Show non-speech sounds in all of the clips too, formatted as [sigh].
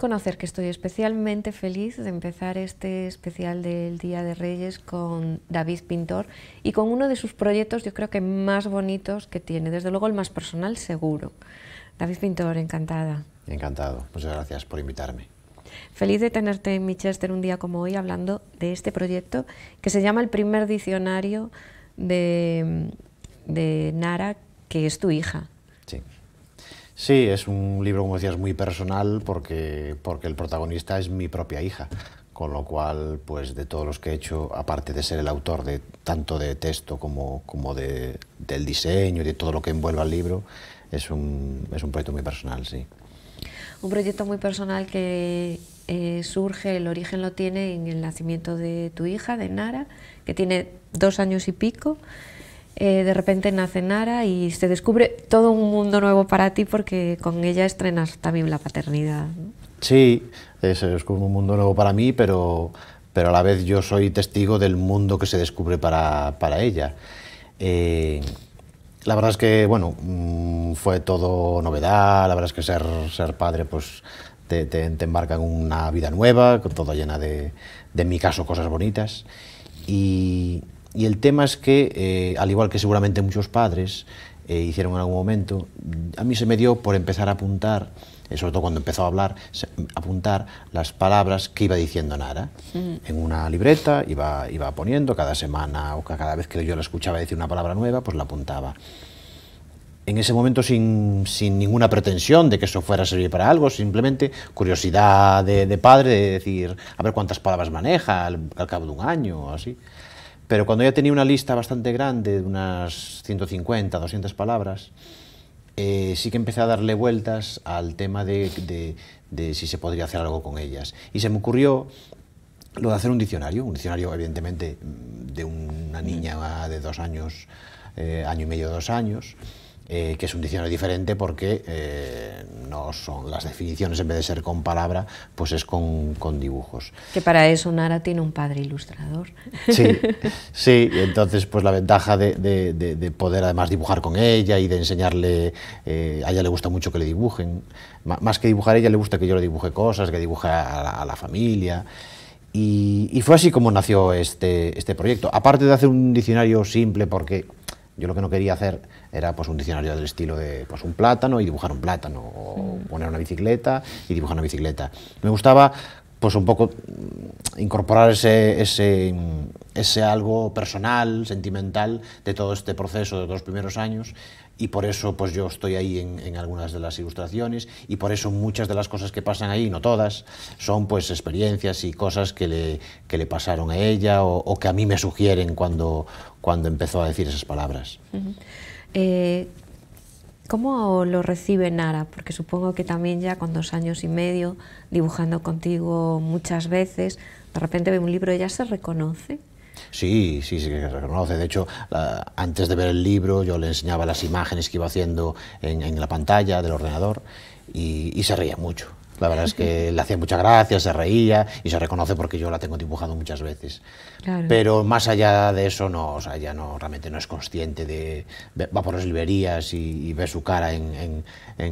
conocer que estoy especialmente feliz de empezar este especial del Día de Reyes con David Pintor y con uno de sus proyectos yo creo que más bonitos que tiene, desde luego el más personal seguro. David Pintor, encantada. Encantado, muchas gracias por invitarme. Feliz de tenerte en Michester un día como hoy hablando de este proyecto que se llama el primer diccionario de, de Nara, que es tu hija. Sí. Sí, es un libro, como decías, muy personal porque, el protagonista es mi propia hija, con lo cual, pues de todos los que he hecho, aparte de ser el autor de tanto de texto como, del diseño y de todo lo que envuelva al libro, es un, es proyecto muy personal, sí. Un proyecto muy personal que eh, surge, el origen lo tiene en el nacimiento de tu hija, de Nara, que tiene dos años y pico, eh, de repente nace Nara y se descubre todo un mundo nuevo para ti porque con ella estrenas también la paternidad. Sí, eh, es, como un mundo nuevo para mí, pero, pero a la vez yo soy testigo del mundo que se descubre para, ella. Eh, la verdad es que, bueno, mm, fue todo novedad, la verdad es que ser, ser padre, pues te, embarca en una vida nueva, todo llena de, mi caso, cosas bonitas. Y, y el tema es que, eh, al igual que seguramente muchos padres eh, hicieron en algún momento, a mí se me dio por empezar a apuntar, eh, sobre todo cuando empezó a hablar, apuntar las palabras que iba diciendo Nara. En una libreta iba, iba poniendo cada semana o cada vez que yo la escuchaba decir una palabra nueva, pues la apuntaba en ese momento sin, sin, ninguna pretensión de que eso fuera a servir para algo, simplemente curiosidad de, padre, de decir, a ver cuántas palabras maneja al cabo de un año o así. Pero cuando ya tenía una lista bastante grande, de unas 150, 200 palabras, eh, sí que empecé a darle vueltas al tema de, si se podría hacer algo con ellas. Y se me ocurrió lo de hacer un diccionario, un diccionario evidentemente de una niña de dos años, eh, año y medio, dos años, eh, que es un diccionario diferente porque eh, no son las definiciones, en vez de ser con palabra, pues es con, con dibujos. Que para eso Nara tiene un padre ilustrador. Sí, [laughs] sí, entonces pues la ventaja de, de, poder además dibujar con ella y de enseñarle, eh, a ella le gusta mucho que le dibujen, más que dibujar a ella le gusta que yo le dibuje cosas, que dibuje a la, familia. Y, y, fue así como nació este, este proyecto. Aparte de hacer un diccionario simple porque yo lo que no quería hacer era pues, un diccionario del estilo de pues, un plátano y dibujar un plátano, o mm. poner una bicicleta y dibujar una bicicleta. Me gustaba pues un poco incorporar ese, ese, ese, algo personal, sentimental de todo este proceso de los primeros años y por eso pues yo estoy ahí en, en, algunas de las ilustraciones y por eso muchas de las cosas que pasan ahí, no todas, son pues experiencias y cosas que le, que le pasaron a ella o, que a mí me sugieren cuando, cuando empezó a decir esas palabras. Eh, ¿Cómo lo recibe Nara? Porque supongo que también ya con dos años y medio, dibujando contigo muchas veces, de repente ve un libro, ya se reconoce? Sí, sí, sí que reconoce. De hecho, antes de ver el libro yo le enseñaba las imágenes que iba haciendo en, la pantalla del ordenador y, se reía mucho. La verdad es que [laughs] le hacía mucha gracia, se reía y se reconoce porque yo la tengo dibujado muchas veces. Pero más allá de eso, no, o sea, ya no, realmente no es consciente de... Va por las librerías y, ve su cara en,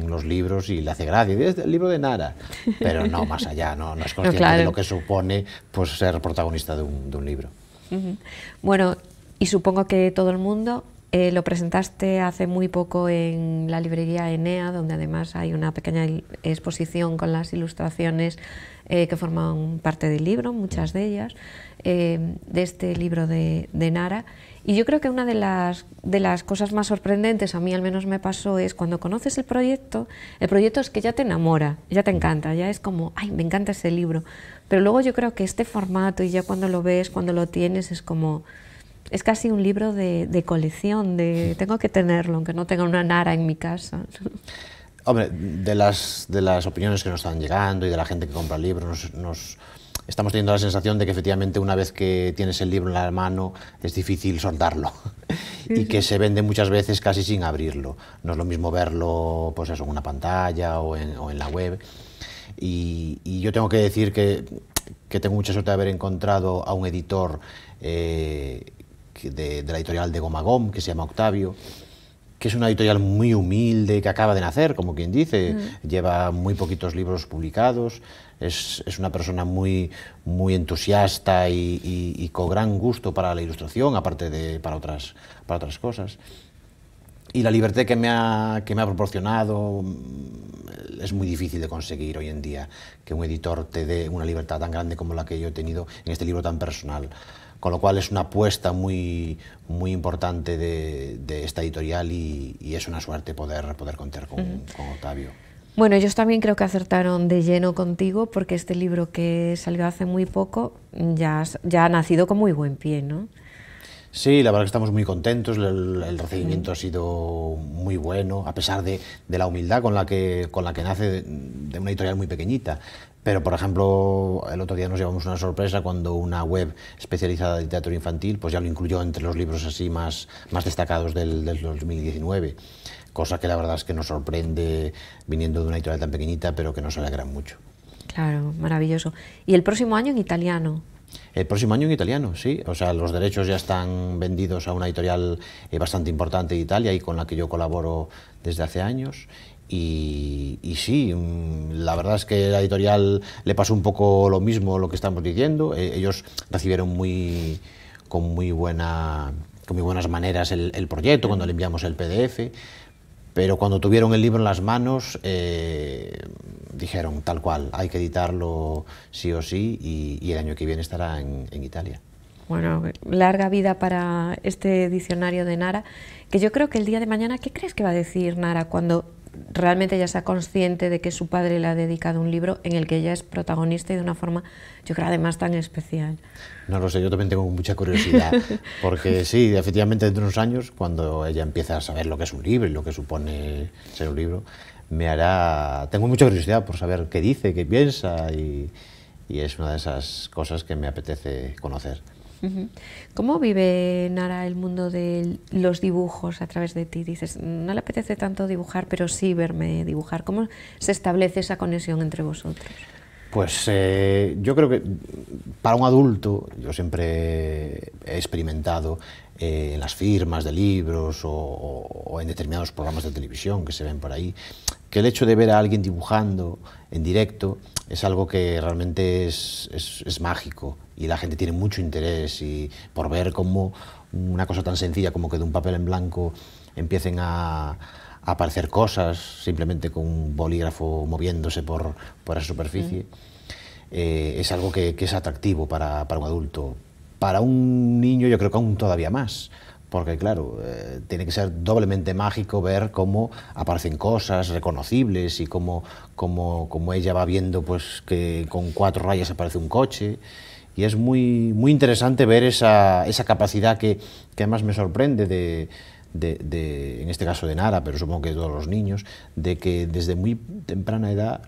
los libros y le hace gracia. Es el libro de Nara. Pero no, más allá, no, es [laughs] consciente de lo que supone pues, ser protagonista de un libro. Bueno, y supongo que todo el mundo eh, lo presentaste hace muy poco en la librería Enea, donde además hay una pequeña exposición con las ilustraciones eh, que forman parte del libro, muchas de ellas, eh, de este libro de, Nara. Y yo creo que una de las, de las cosas más sorprendentes, a mí al menos me pasó, es cuando conoces el proyecto, el proyecto es que ya te enamora, ya te encanta, ya es como, ay, me encanta ese libro pero luego yo creo que este formato, y ya cuando lo ves, cuando lo tienes, es como... Es casi un libro de, colección, de tengo que tenerlo, aunque no tenga una nara en mi casa. [laughs] Hombre, de las, de las opiniones que nos están llegando y de la gente que compra libros, nos, estamos teniendo la sensación de que efectivamente una vez que tienes el libro en la mano es difícil soltarlo [laughs] y que se vende muchas veces casi sin abrirlo. No es lo mismo verlo pues eso, en una pantalla o en la web. Y, yo tengo que decir que, tengo mucha suerte de haber encontrado a un editor eh, de, la editorial de Gomagom, que se llama Octavio, que es una editorial muy humilde, que acaba de nacer, como quien dice, mm. lleva muy poquitos libros publicados, es, una persona muy, muy entusiasta y, con gran gusto para la ilustración, aparte de para otras, para otras cosas y la libertad que me ha, que me ha proporcionado mm, es muy difícil de conseguir hoy en día, que un editor te dé una libertad tan grande como la que yo he tenido en este libro tan personal. Con lo cual es una apuesta muy, muy importante de, esta editorial y, es una suerte poder, poder contar con, Octavio. Bueno, ellos también creo que acertaron de lleno contigo porque este libro que salió hace muy poco ya, ya ha nacido con muy buen pie, ¿no? Sí, la verdad que estamos muy contentos, el, recibimiento ha sido muy bueno, a pesar de, la humildad con la que, con la que nace de, una editorial muy pequeñita. Pero, por ejemplo, el otro día nos llevamos una sorpresa cuando una web especializada de teatro infantil pues ya lo incluyó entre los libros así más, más destacados del, del 2019 cosa que la verdad es que nos sorprende viniendo de una editorial tan pequeñita, pero que nos alegra mucho. Claro, maravilloso. ¿Y el próximo año en italiano? El próximo año en italiano, sí. O sea, los derechos ya están vendidos a una editorial eh, bastante importante de Italia y con la que yo colaboro desde hace años. Y, sí, mm, la verdad es que la editorial le pasó un poco lo mismo lo que estamos diciendo. Eh, ellos recibieron muy, con muy buena muy buenas maneras el proyecto cuando le enviamos el PDF pero cuando tuvieron el libro en las manos eh, dijeron tal cual, hay que editarlo sí o sí y, el año que viene estará en, en Italia. Bueno, larga vida para este diccionario de Nara, que yo creo que el día de mañana, ¿qué crees que va a decir Nara cuando realmente ella sea consciente de que su padre le ha dedicado un libro en el que ella es protagonista y de una forma, yo creo, además tan especial. No lo sé, yo también tengo mucha curiosidad, [laughs] porque sí, efectivamente, dentro de unos años, cuando ella empiece a saber lo que es un libro y lo que supone ser un libro, me hará... Tengo mucha curiosidad por saber qué dice, qué piensa y es una de esas cosas que me apetece conocer. ¿Cómo vive Nara el mundo de los dibujos a través de ti? Dices, no le apetece tanto dibujar, pero sí verme dibujar. ¿Cómo se establece esa conexión entre vosotros? Pues eh, yo creo que para un adulto, yo siempre he experimentado eh, en las firmas de libros o, en determinados programas de televisión que se ven por ahí, que el hecho de ver a alguien dibujando en directo es algo que realmente es, mágico y la gente tiene mucho interés y por ver cómo una cosa tan sencilla como que de un papel en blanco empiecen a aparecer cosas simplemente con un bolígrafo moviéndose por, por esa superficie, eh, es algo que, es atractivo para, un adulto. Para un niño yo creo que aún todavía más, porque claro, eh, tiene que ser doblemente mágico ver cómo aparecen cosas reconocibles y cómo, ella va viendo pues, que con cuatro rayas aparece un coche y es muy, muy interesante ver esa, esa capacidad que, que, además me sorprende de, de, en este caso de Nara, pero supongo que de todos los niños, de que desde muy temprana edad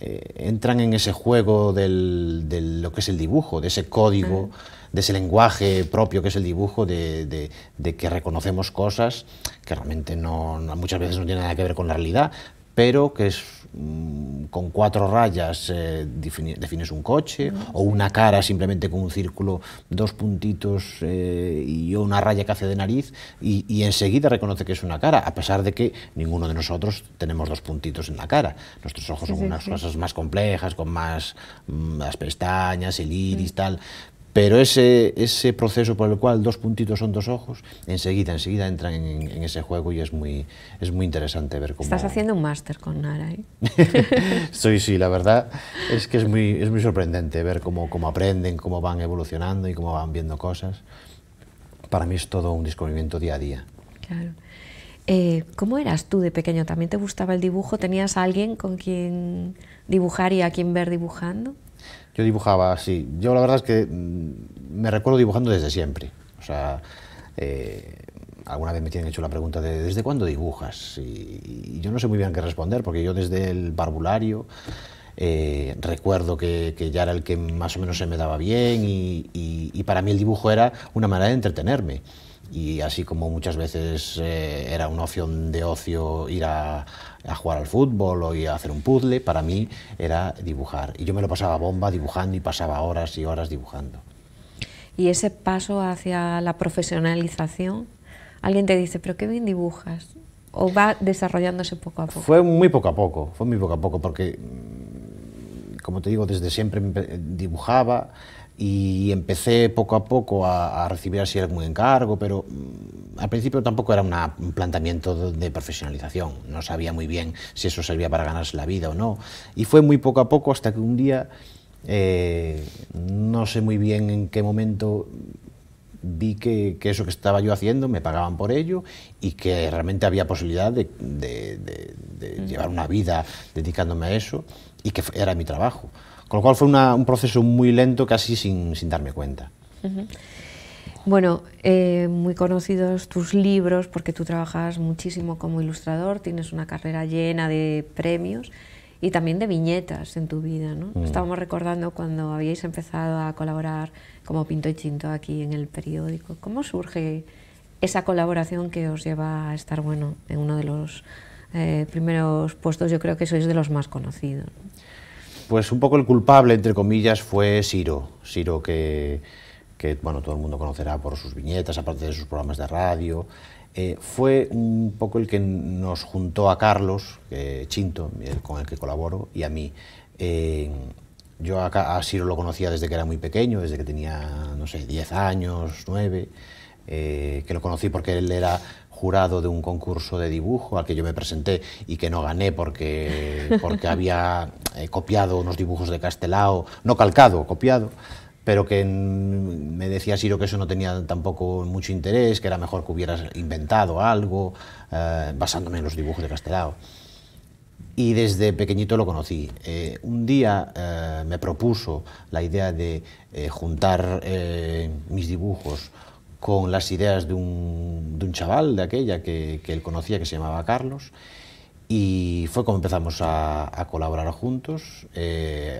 eh, entran en ese juego de lo que es el dibujo, de ese código, de ese lenguaje propio que es el dibujo, de, que reconocemos cosas que realmente no, muchas veces no tienen nada que ver con la realidad, pero que es mm, con cuatro rayas eh, defines un coche o una cara simplemente con un círculo, dos puntitos eh, y una raya que hace de nariz y, enseguida reconoce que es una cara, a pesar de que ninguno de nosotros tenemos dos puntitos en la cara. Nuestros ojos son unas cosas más complejas, con más mm, las pestañas, el iris, mm. tal, pero ese, ese proceso por el cual dos puntitos son dos ojos, enseguida, enseguida entran en, ese juego y es muy, es muy interesante ver cómo... Estás haciendo un máster con Nara, ¿eh? Soy, [laughs] sí, la verdad es que es muy, es muy sorprendente ver cómo, cómo aprenden, cómo van evolucionando y cómo van viendo cosas. Para mí es todo un descubrimiento día a día. Claro. Eh, ¿Cómo eras tú de pequeño? ¿También te gustaba el dibujo? ¿Tenías a alguien con quien dibujar y a quien ver dibujando? Yo dibujaba sí, Yo la verdad es que mm, me recuerdo dibujando desde siempre. O sea, eh, alguna vez me tienen hecho la pregunta de ¿desde cuándo dibujas? Y, yo no sé muy bien qué responder, porque yo desde el barbulario eh, recuerdo que, ya era el que más o menos se me daba bien y para mí el dibujo era una manera de entretenerme y así como muchas veces eh, era una opción de ocio ir a, a, jugar al fútbol o ir a hacer un puzzle, para mí era dibujar. Y yo me lo pasaba bomba dibujando y pasaba horas y horas dibujando. ¿Y ese paso hacia la profesionalización? Alguien te dice, pero qué bien dibujas. ¿O va desarrollándose poco a poco? Fue muy poco a poco, fue muy poco a poco, porque, mm, como te digo, desde siempre dibujaba y empecé poco a poco a, recibir así algún encargo, pero mm, al principio tampoco era un planteamiento de, profesionalización, no sabía muy bien si eso servía para ganarse la vida o no, y fue muy poco a poco hasta que un día, eh, no sé muy bien en qué momento, vi que, eso que estaba yo haciendo me pagaban por ello y que realmente había posibilidad de llevar una vida dedicándome a eso y que era mi trabajo. Con lo cual fue un proceso muy lento, casi sin, darme cuenta. Bueno, eh, muy conocidos tus libros porque tú trabajas muchísimo como ilustrador, tienes una carrera llena de premios y también de viñetas en tu vida. ¿no? Mm. Estábamos recordando cuando habíais empezado a colaborar como Pinto y Chinto aquí en el periódico. ¿Cómo surge esa colaboración que os lleva a estar bueno, en uno de los eh, primeros puestos? Yo creo que sois de los más conocidos pues un poco el culpable, entre comillas, fue Siro, Siro que, bueno, todo el mundo conocerá por sus viñetas, aparte de sus programas de radio. Eh, fue un poco el que nos juntó a Carlos, eh, Chinto, con el que colaboro, y a mí. yo a, Siro lo conocía desde que era muy pequeño, desde que tenía, no sé, 10 años, 9, eh, que lo conocí porque él era jurado de un concurso de dibujo al que yo me presenté y que no gané porque, porque había eh, copiado unos dibujos de Castelao, no calcado, copiado, pero que me decía Siro que eso no tenía tampoco mucho interés, que era mejor que hubieras inventado algo, eh, basándome en los dibujos de Castelao. Y desde pequeñito lo conocí. Eh, un día me propuso la idea de juntar mis dibujos con las ideas de un, chaval de aquella que, él conocía, que se llamaba Carlos, y fue como empezamos a, colaborar juntos. Eh,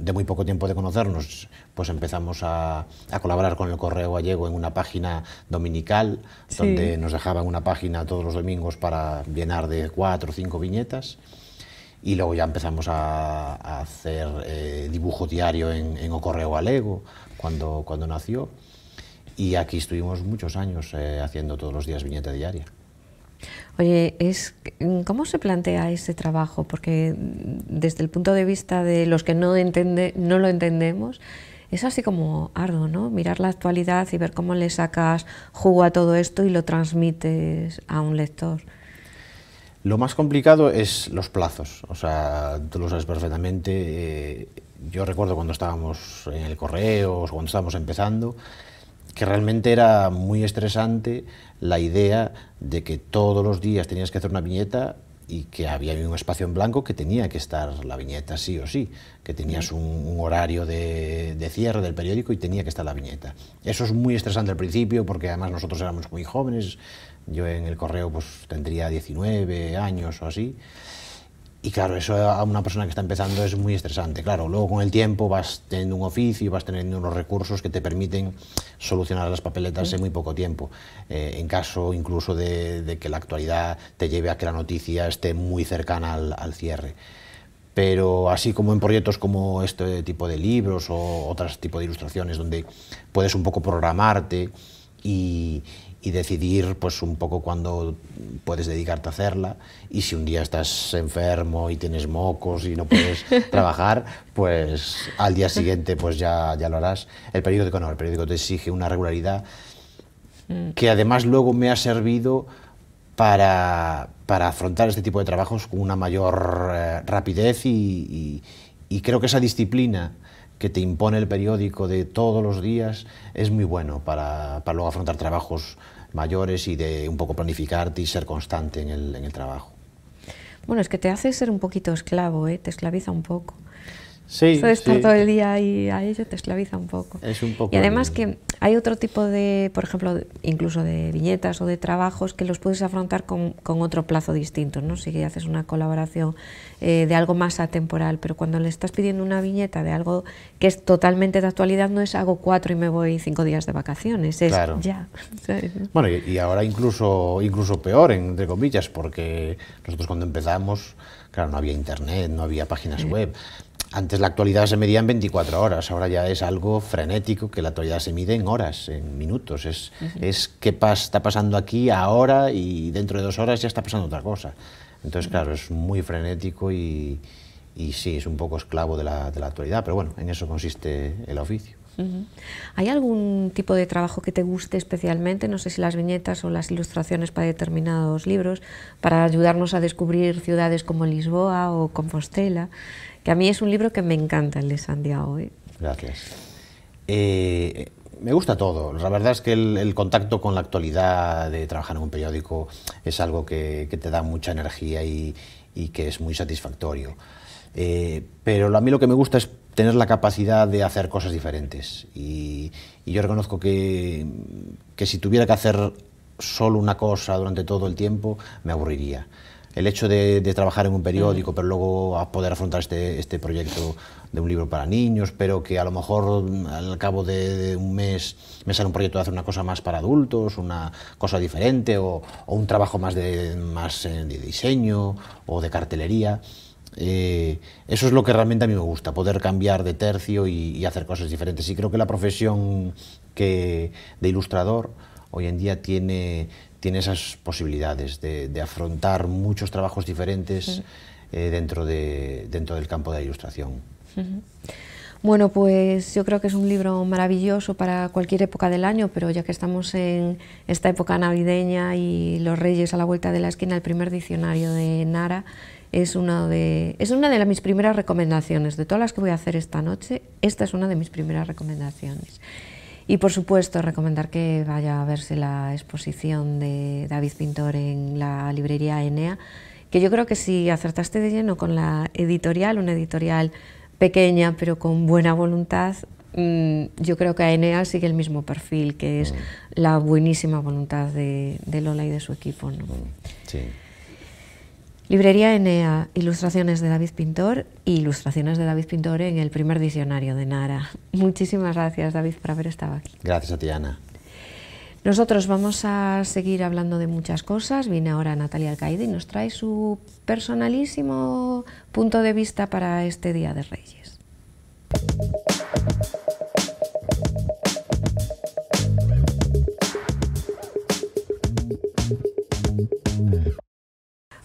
de muy poco tiempo de conocernos, pues empezamos a, colaborar con el Correo Gallego en una página dominical, donde nos dejaban una página todos los domingos para llenar de cuatro o cinco viñetas. Y luego ya empezamos a, hacer eh, dibujo diario en, en, el Correo Gallego, cuando, cuando nació. Y aquí estuvimos muchos años eh, haciendo todos los días viñeta diaria. Oye, es, mm, ¿cómo se plantea ese trabajo? Porque mm, desde el punto de vista de los que no, entiende no lo entendemos, es así como arduo, ¿no? Mirar la actualidad y ver cómo le sacas jugo a todo esto y lo transmites a un lector. Lo más complicado es los plazos, o sea, tú lo sabes perfectamente. Eh, yo recuerdo cuando estábamos en el correo, cuando estábamos empezando, que realmente era muy estresante la idea de que todos los días tenías que hacer una viñeta y que había un espacio en blanco que tenía que estar la viñeta sí o sí, que tenías un, horario de, de, cierre del periódico y tenía que estar la viñeta. Eso es muy estresante al principio porque además nosotros éramos muy jóvenes, yo en el correo pues tendría 19 años o así, y claro, eso a una persona que está empezando es muy estresante. Claro, luego con el tiempo vas teniendo un oficio vas teniendo unos recursos que te permiten solucionar las papeletas en muy poco tiempo. Eh, en caso incluso de, que la actualidad te lleve a que la noticia esté muy cercana al, cierre. Pero así como en proyectos como este tipo de libros o otros tipo de ilustraciones donde puedes un poco programarte y, y decidir pues un poco cuándo puedes dedicarte a hacerla y si un día estás enfermo y tienes mocos y no puedes [laughs] trabajar, pues al día siguiente pues ya, ya lo harás. El periódico no, el periódico te exige una regularidad mm. que además luego me ha servido para, afrontar este tipo de trabajos con una mayor eh, rapidez y, creo que esa disciplina que te impone el periódico de todos los días es muy bueno para, para luego afrontar trabajos mayores y de un poco planificarte y ser constante en el, en el trabajo. Bueno, es que te hace ser un poquito esclavo, ¿eh? te esclaviza un poco. Sí, Eso de estar todo el día y a se te esclaviza un poco. Es Y además que hay otro tipo de, por ejemplo, incluso de viñetas o de trabajos que los puedes afrontar con, otro plazo distinto, ¿no? Si haces una colaboración eh, de algo más atemporal, pero cuando le estás pidiendo una viñeta de algo que es totalmente de actualidad, no es hago cuatro y me voy cinco días de vacaciones, es claro. ya. [laughs] Bueno, y, ahora incluso, incluso peor, entre comillas, porque nosotros cuando empezamos, claro, no había internet, no había páginas web antes la actualidad se medía en 24 horas, ahora ya es algo frenético que la actualidad se mide en horas, en minutos. Es, es qué está pasando aquí ahora y dentro de dos horas ya está pasando otra cosa. Entonces, claro, es muy frenético y, y sí, es un poco esclavo de la, actualidad, pero bueno, en eso consiste el oficio. ¿Hay algún tipo de trabajo que te guste especialmente? No sé si las viñetas o las ilustraciones para determinados libros, para ayudarnos a descubrir ciudades como Lisboa o Compostela a mí es un libro que me encanta, el de Santiago. Hoy. ¿eh? Gracias. Eh, me gusta todo. La verdad es que el, contacto con la actualidad de trabajar en un periódico es algo que, te da mucha energía y, que es muy satisfactorio. Eh, pero a mí lo que me gusta es tener la capacidad de hacer cosas diferentes. Y, yo reconozco que si tuviera que hacer solo una cosa durante todo el tiempo, me aburriría el hecho de, trabajar en un periódico, pero luego a poder afrontar este, este, proyecto de un libro para niños, pero que a lo mejor mm, al cabo de, un mes me sale un proyecto de hacer una cosa más para adultos, una cosa diferente, o, un trabajo más de, más eh, de diseño o de cartelería. Eh, eso es lo que realmente a mí me gusta, poder cambiar de tercio y, hacer cosas diferentes. Y creo que la profesión que, de ilustrador hoy en día tiene, tiene esas posibilidades de, afrontar muchos trabajos diferentes eh, dentro, de, dentro del campo de la ilustración. Bueno, pues yo creo que es un libro maravilloso para cualquier época del año, pero ya que estamos en esta época navideña y los Reyes a la vuelta de la esquina, el primer diccionario de Nara es una de, es una de mis primeras recomendaciones. De todas las que voy a hacer esta noche, esta es una de mis primeras recomendaciones. Y por supuesto, recomendar que vaya a verse la exposición de David Pintor en la librería Enea, que yo creo que si acertaste de lleno con la editorial, una editorial pequeña pero con buena voluntad, mm, yo creo que Aenea Enea sigue el mismo perfil, que es mm. la buenísima voluntad de, Lola y de su equipo. Librería Enea, ilustraciones de David Pintor y ilustraciones de David Pintor en el primer diccionario de Nara. [laughs] Muchísimas gracias, David, por haber estado aquí. Gracias a ti, Ana. Nosotros vamos a seguir hablando de muchas cosas. Viene ahora Natalia Alcaide y nos trae su personalísimo punto de vista para este Día de Reyes.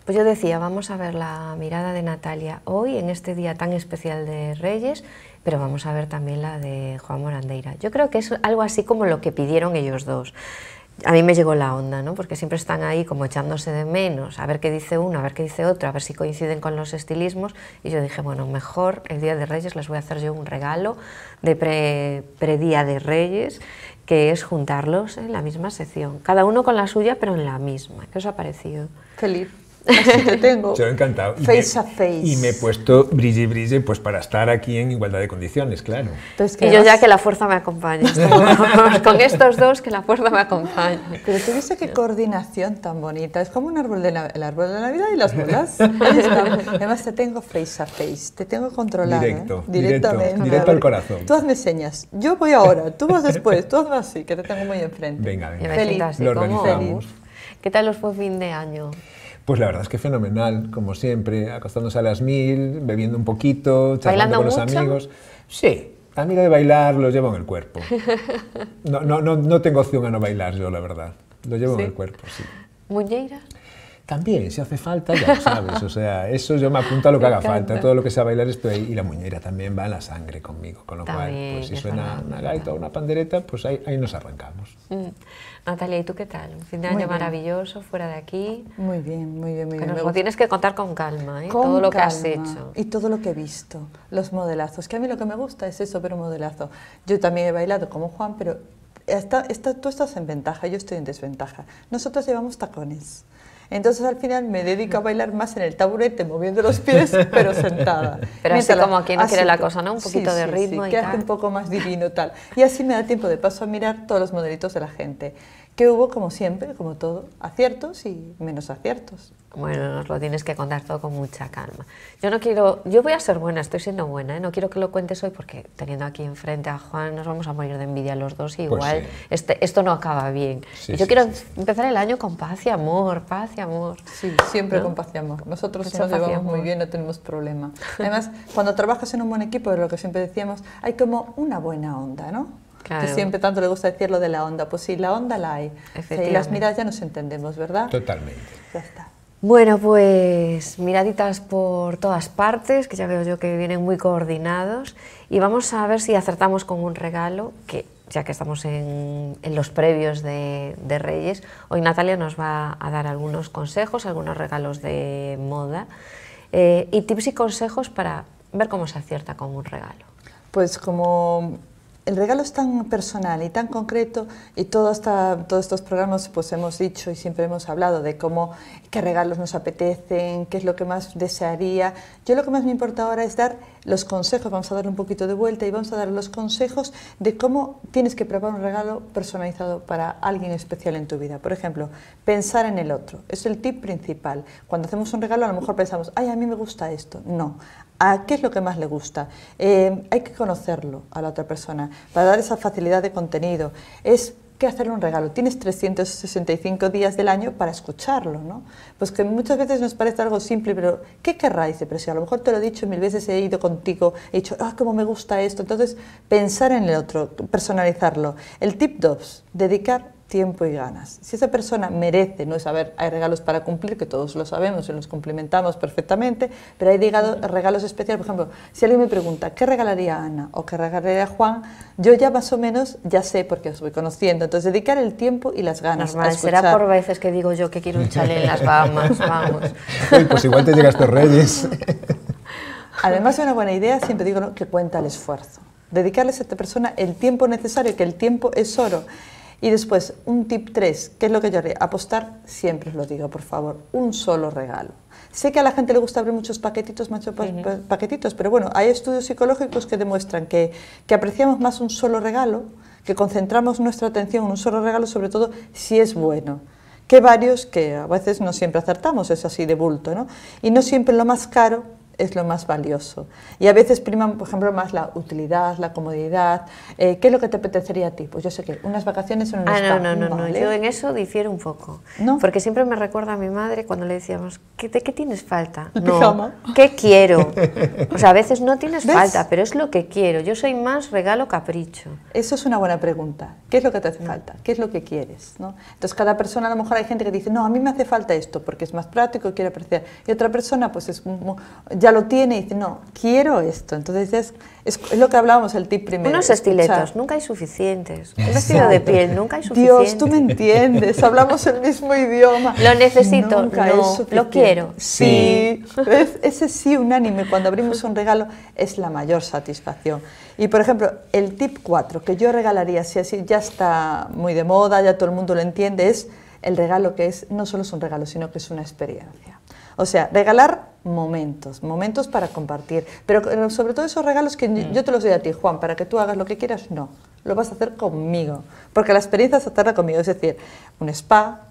Pues yo decía, vamos a ver la mirada de Natalia hoy, en este día tan especial de Reyes, pero vamos a ver también la de Juan Morandeira. Yo creo que es algo así como lo que pidieron ellos dos. A mí me llegó la onda, ¿no? Porque siempre están ahí como echándose de menos, a ver qué dice uno, a ver qué dice otro, a ver si coinciden con los estilismos. Y yo dije, bueno, mejor el Día de Reyes les voy a hacer yo un regalo de predía de Reyes, que es juntarlos en la misma sección. Cada uno con la suya, pero en la misma. ¿Qué os ha parecido? Feliz. Así tengo. encantado. Face a face. Y me he puesto brille brille pues para estar aquí en igualdad de condiciones, claro. Entonces, y yo ya que la fuerza me acompañe. Con estos dos que la fuerza me acompañe. Pero tú viste qué coordinación tan bonita. Es como un árbol de el árbol de Navidad y las bolas. [laughs] Además te tengo face a face, te tengo controlado. ¿eh? Directo, directamente. Directo, al corazón. Tú me señas. Yo voy ahora, tú vas después, tú vas así, que te tengo muy enfrente. Venga, Feliz. Lo organizamos. ¿Qué tal los fue fin de año? Pues la verdad es que fenomenal, como siempre, acostándose a las mil, bebiendo un poquito, charlando con los amigos. Sí, a mí lo de bailar lo llevo en el cuerpo. [laughs] No, no, no, tengo opción a no bailar yo, la verdad. Lo llevo en el cuerpo, sí. ¿Muñeira? También, si hace falta, ya sabes. O sea, [laughs] eso yo me apunto a lo que haga falta. Todo lo que sea bailar estoy ahí. Y la muñeira también va en la sangre conmigo. Con lo cual, pues si suena una gaita o una pandereta, pues ahí, nos arrancamos. Mm. Natalia, ¿y tú qué tal? Un fin de año maravilloso, fuera de aquí. Muy bien, muy bien, muy Pero tienes que contar con calma, ¿eh? todo lo que has hecho. Y todo lo que he visto, los modelazos, que a mí lo que me gusta es eso, pero modelazo. Yo también he bailado como Juan, pero está, tú estás en ventaja, yo estoy en desventaja. Nosotros llevamos tacones. Entonces al final me dedico a bailar más en el taburete, moviendo los pies, [laughs] pero sentada. Pero así como aquí no quiere la cosa, ¿no? Un poquito de ritmo sí, y que hace un poco más divino tal. Y así me da tiempo de paso a mirar todos los modelitos de la gente, que hubo como siempre, como todo, aciertos y menos aciertos. Bueno, nos lo tienes que contar todo con mucha calma. Yo no quiero, yo voy a ser buena, estoy siendo buena, ¿eh? no quiero que lo cuentes hoy porque teniendo aquí enfrente a Juan nos vamos a morir de envidia los dos y pues igual este, esto no acaba bien. yo quiero empezar el año con paz y amor, paz y amor. Sí, siempre con paz y amor. Nosotros nos llevamos muy bien, no tenemos problema. Además, cuando trabajas en un buen equipo, es lo que siempre decíamos, hay como una buena onda, ¿no? que siempre tanto le gusta decir lo de la onda. Pues sí, la onda la hay. y las miradas ya nos entendemos, ¿verdad? Totalmente. Ya está. Bueno, pues miraditas por todas partes, que ya veo yo que vienen muy coordinados, y vamos a ver si acertamos con un regalo, que ya que estamos en, los previos de, Reyes, hoy Natalia nos va a dar algunos consejos, algunos regalos de moda, eh, y tips y consejos para ver cómo se acierta con un regalo. Pues como el regalo es tan personal y tan concreto y todos estos programas pues hemos dicho y siempre hemos hablado de cómo, qué regalos nos apetecen, qué es lo que más desearía. Yo lo que más me importa ahora es dar los consejos, vamos a darle un poquito de vuelta y vamos a dar los consejos de cómo tienes que preparar un regalo personalizado para alguien especial en tu vida. Por ejemplo, pensar en el otro, es el tip principal. Cuando hacemos un regalo a lo mejor pensamos, ay, a mí me gusta esto. No, a qué es lo que más le gusta. Eh, hay que conocerlo a la otra persona para dar esa facilidad de contenido. Es que hacerle un regalo. Tienes 365 días del año para escucharlo, ¿no? Pues que muchas veces nos parece algo simple, pero ¿qué querráis? Dice, pero si a lo mejor te lo he dicho mil veces, he ido contigo, he dicho, ah, cómo me gusta esto. Entonces, pensar en el otro, personalizarlo. El tip dos, dedicar tiempo y ganas. Si esa persona merece, no es, saber, hay regalos para cumplir, que todos lo sabemos y nos complementamos perfectamente, pero hay regalos especiales. Por ejemplo, si alguien me pregunta, ¿qué regalaría a Ana o qué regalaría a Juan? Yo ya más o menos ya sé porque os voy conociendo. Entonces, dedicar el tiempo y las ganas. Normal, será por veces que digo yo que quiero un chaleco. en las [laughs] Bahamas, vamos. pues igual te llegas a Reyes. [laughs] Además, una buena idea, siempre digo, que cuenta el esfuerzo. Dedicarles a esta persona el tiempo necesario, que el tiempo es oro. Y después, un tip 3, que es lo que yo haré, apostar, siempre os lo digo, por favor, un solo regalo. Sé que a la gente le gusta abrir muchos paquetitos, macho, paquetitos, pero bueno, hay estudios psicológicos que demuestran que, que apreciamos más un solo regalo, que concentramos nuestra atención en un solo regalo, sobre todo si es bueno que varios que a veces no siempre acertamos, es así de bulto, ¿no? Y no siempre lo más caro es lo más valioso. Y a veces priman, por ejemplo, más la utilidad, la comodidad. Eh, ¿Qué es lo que te apetecería a ti? Pues yo sé que unas vacaciones son un ah, No, no, no, no, yo en eso difiero un poco. ¿No? Porque siempre me recuerda a mi madre cuando le decíamos, ¿qué, ¿de qué tienes falta? no, ¿qué quiero? O sea, a veces no tienes falta, pero es lo que quiero. Yo soy más regalo capricho. Eso es una buena pregunta. ¿Qué es lo que te hace falta? ¿Qué es lo que quieres? ¿No? Entonces, cada persona, a lo mejor hay gente que dice, no, a mí me hace falta esto porque es más práctico quiero apreciar. Y otra persona, pues es ya lo tiene y dice, no, quiero esto. Entonces es, es, lo que hablábamos, el tip primero. Unos estiletos, nunca hay suficientes. Un vestido de piel, nunca hay suficientes... Dios, tú me entiendes, hablamos el mismo idioma. Lo necesito, no, lo quiero. Sí, ese sí unánime cuando abrimos un regalo es la mayor satisfacción. Y por ejemplo, el tip 4 que yo regalaría, si así ya está muy de moda, ya todo el mundo lo entiende, es el regalo que es, no solo es un regalo, sino que es una experiencia. O sea, regalar momentos, momentos para compartir. Pero eh, sobre todo esos regalos que mm. yo te los doy a ti, Juan, para que tú hagas lo que quieras, no. Lo vas a hacer conmigo, porque la experiencia se tarda conmigo. Es decir, un spa,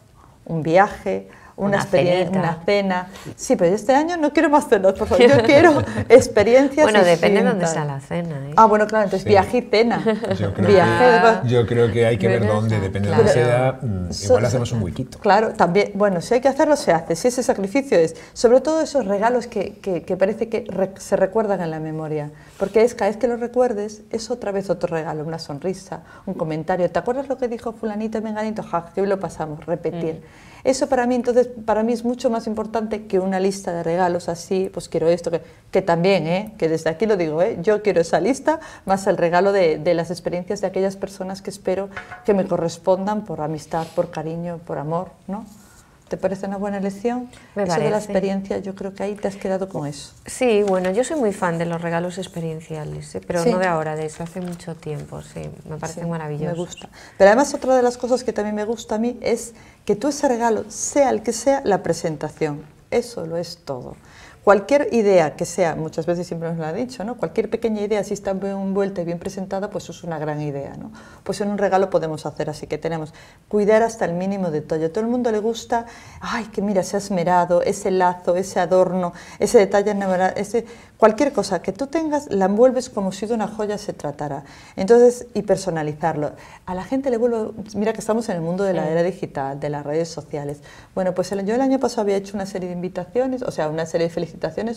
un viaje, una, experiencia una, cena. Sí, pero este año no quiero más cenas, por favor. Yo [laughs] quiero experiencias. Bueno, depende de dónde sea la cena. ¿eh? Ah, bueno, claro, entonces viaje y cena. Yo creo, viaje, que, yo creo que hay que ver dónde, depende de dónde sea. Mm, igual hacemos un huequito. Claro, también. Bueno, si hay que hacerlo, se hace. Si ese sacrificio es. Sobre todo esos regalos que, que, parece que se recuerdan en la memoria. Porque es cada vez que lo recuerdes, es otra vez otro regalo, una sonrisa, un comentario. ¿Te acuerdas lo que dijo fulanito y menganito? Ja, que hoy lo pasamos, repetir. Mm. Eso para mí, entonces, para mí es mucho más importante que una lista de regalos así, pues quiero esto, que, que también, ¿eh? que desde aquí lo digo, ¿eh? yo quiero esa lista, más el regalo de, de, las experiencias de aquellas personas que espero que me correspondan por amistad, por cariño, por amor, ¿no? ¿Te parece una buena lección? Me de la experiencia, yo creo que ahí te has quedado con eso. Sí, bueno, yo soy muy fan de los regalos experienciales, ¿eh? pero no de ahora, de eso hace mucho tiempo, sí, me parece maravilloso Me gusta. Pero además otra de las cosas que también me gusta a mí es que tú ese regalo, sea el que sea, la presentación. Eso lo es todo cualquier idea que sea, muchas veces siempre nos lo ha dicho, ¿no? cualquier pequeña idea, si está bien envuelta y bien presentada, pues es una gran idea. ¿no? Pues en un regalo podemos hacer, así que tenemos cuidar hasta el mínimo detalle. A todo el mundo le gusta, ay, que mira, se ha esmerado, ese lazo, ese adorno, ese detalle, ese, cualquier cosa que tú tengas, la envuelves como si de una joya se tratara. Entonces, y personalizarlo. A la gente le vuelvo, mira que estamos en el mundo de la era digital, de las redes sociales. Bueno, pues el, yo el año pasado había hecho una serie de invitaciones, o sea, una serie de felicitaciones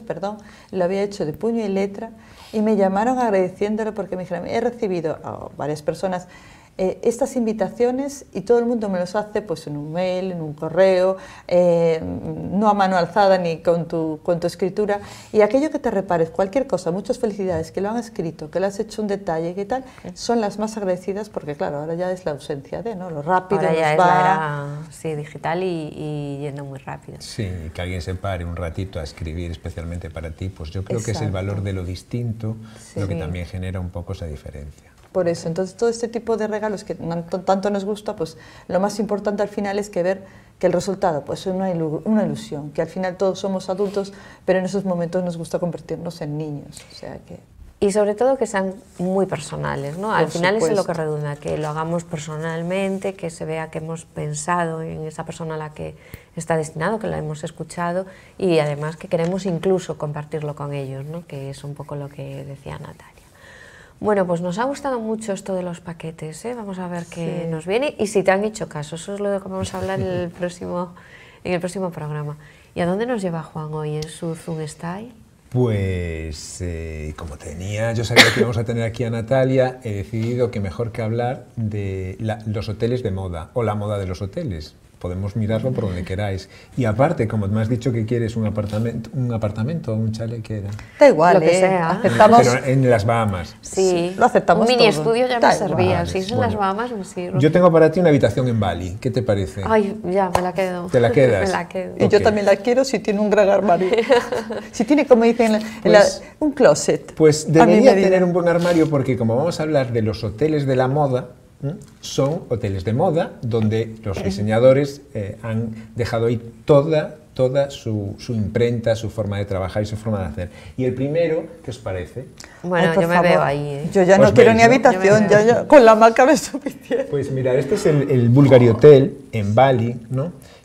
perdón, lo había hecho de puño y letra y me llamaron agradeciéndolo porque me dijeron, he recibido a varias personas eh, estas invitaciones y todo el mundo me los hace pues en un mail, en un correo, eh, no a mano alzada ni con tu, con tu escritura. Y aquello que te repares, cualquier cosa, muchas felicidades, que lo han escrito, que lo has hecho un detalle, que tal, son las más agradecidas porque claro, ahora ya es la ausencia de, ¿no? Lo rápido ahora sí, digital y, yendo muy rápido. Sí, que alguien se pare un ratito a escribir especialmente para ti, pues yo creo que es el valor de lo distinto lo que también genera un poco esa diferencia. Por eso, entonces todo este tipo de regalos que tanto nos gusta, pues lo más importante al final es que ver que el resultado pues es una, ilusión, que al final todos somos adultos, pero en esos momentos nos gusta convertirnos en niños. que... Y sobre todo que sean muy personales, ¿no? Al final es lo que redunda, que lo hagamos personalmente, que se vea que hemos pensado en esa persona a la que está destinado, que la hemos escuchado y además que queremos incluso compartirlo con ellos, ¿no? Que es un poco lo que decía Natalia. Bueno, pues nos ha gustado mucho esto de los paquetes, ¿eh? vamos a ver qué nos viene y si te han hecho caso, eso es lo que vamos a hablar en el [laughs] próximo, en el próximo programa. ¿Y a dónde nos lleva Juan hoy en su Zoom Style? Pues eh, como tenía, yo sabía que íbamos a tener aquí a Natalia, he decidido que mejor que hablar de los hoteles de moda o la moda de los hoteles podemos mirarlo por donde queráis. Y aparte, como me has dicho que quieres un apartamento, un apartamento o un chalet, Da igual, lo que ¿eh? sea. Ah. Aceptamos. en las Bahamas. Sí, lo aceptamos. Un mini estudio ya me servía. Si es en las Bahamas, me sí. Yo tengo para ti una habitación en Bali. ¿Qué te parece? Ay, ya, me la quedo. ¿Te la [laughs] quedas? me la quedo. Y yo también la quiero si tiene un gran armario. [laughs] si tiene, como dicen, pues- un closet. Pues debería tener un buen armario porque, como vamos a hablar de los hoteles de la moda, son hoteles de moda donde los diseñadores eh, han dejado ahí toda, toda su, imprenta, su forma de trabajar y su forma de hacer. Y el primero, ¿qué os parece? Bueno, yo me veo ahí. ¿eh? Yo ya no quiero ni habitación, con la marca me Pues mira, este es el, Bulgari Hotel en Bali,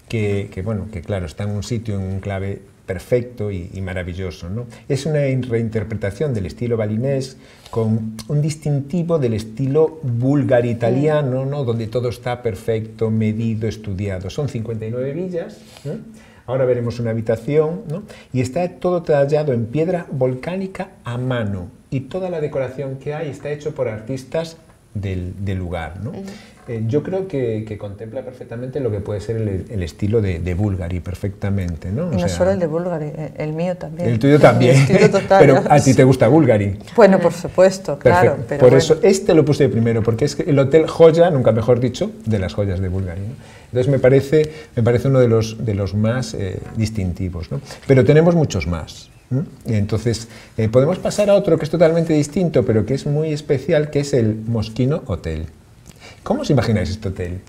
Que, que, bueno, que claro, está en un sitio, en un clave perfecto y, maravilloso. ¿no? Es una reinterpretación del estilo balinés con un distintivo del estilo vulgar italiano, ¿no? donde todo está perfecto, medido, estudiado. Son 59 villas. ¿eh? Ahora veremos una habitación, Y está todo tallado en piedra volcánica a mano. Y toda la decoración que hay está hecho por artistas del, lugar, eh, yo creo que, contempla perfectamente lo que puede ser el, estilo de, Bulgari, perfectamente, ¿no? no solo el de Bulgari, eh, el mío también. El tuyo [laughs] también. total, pero a ti te gusta Bulgari. Bueno, por supuesto, claro. por eso, este lo puse primero, porque es el Hotel Joya, nunca mejor dicho, de las joyas de Bulgari. Entonces me parece, me parece uno de los, de los más eh, distintivos, ¿no? Pero tenemos muchos más. Entonces, podemos pasar a otro que es totalmente distinto, pero que es muy especial, que es el Mosquino Hotel. ¿Cómo os imagináis este hotel?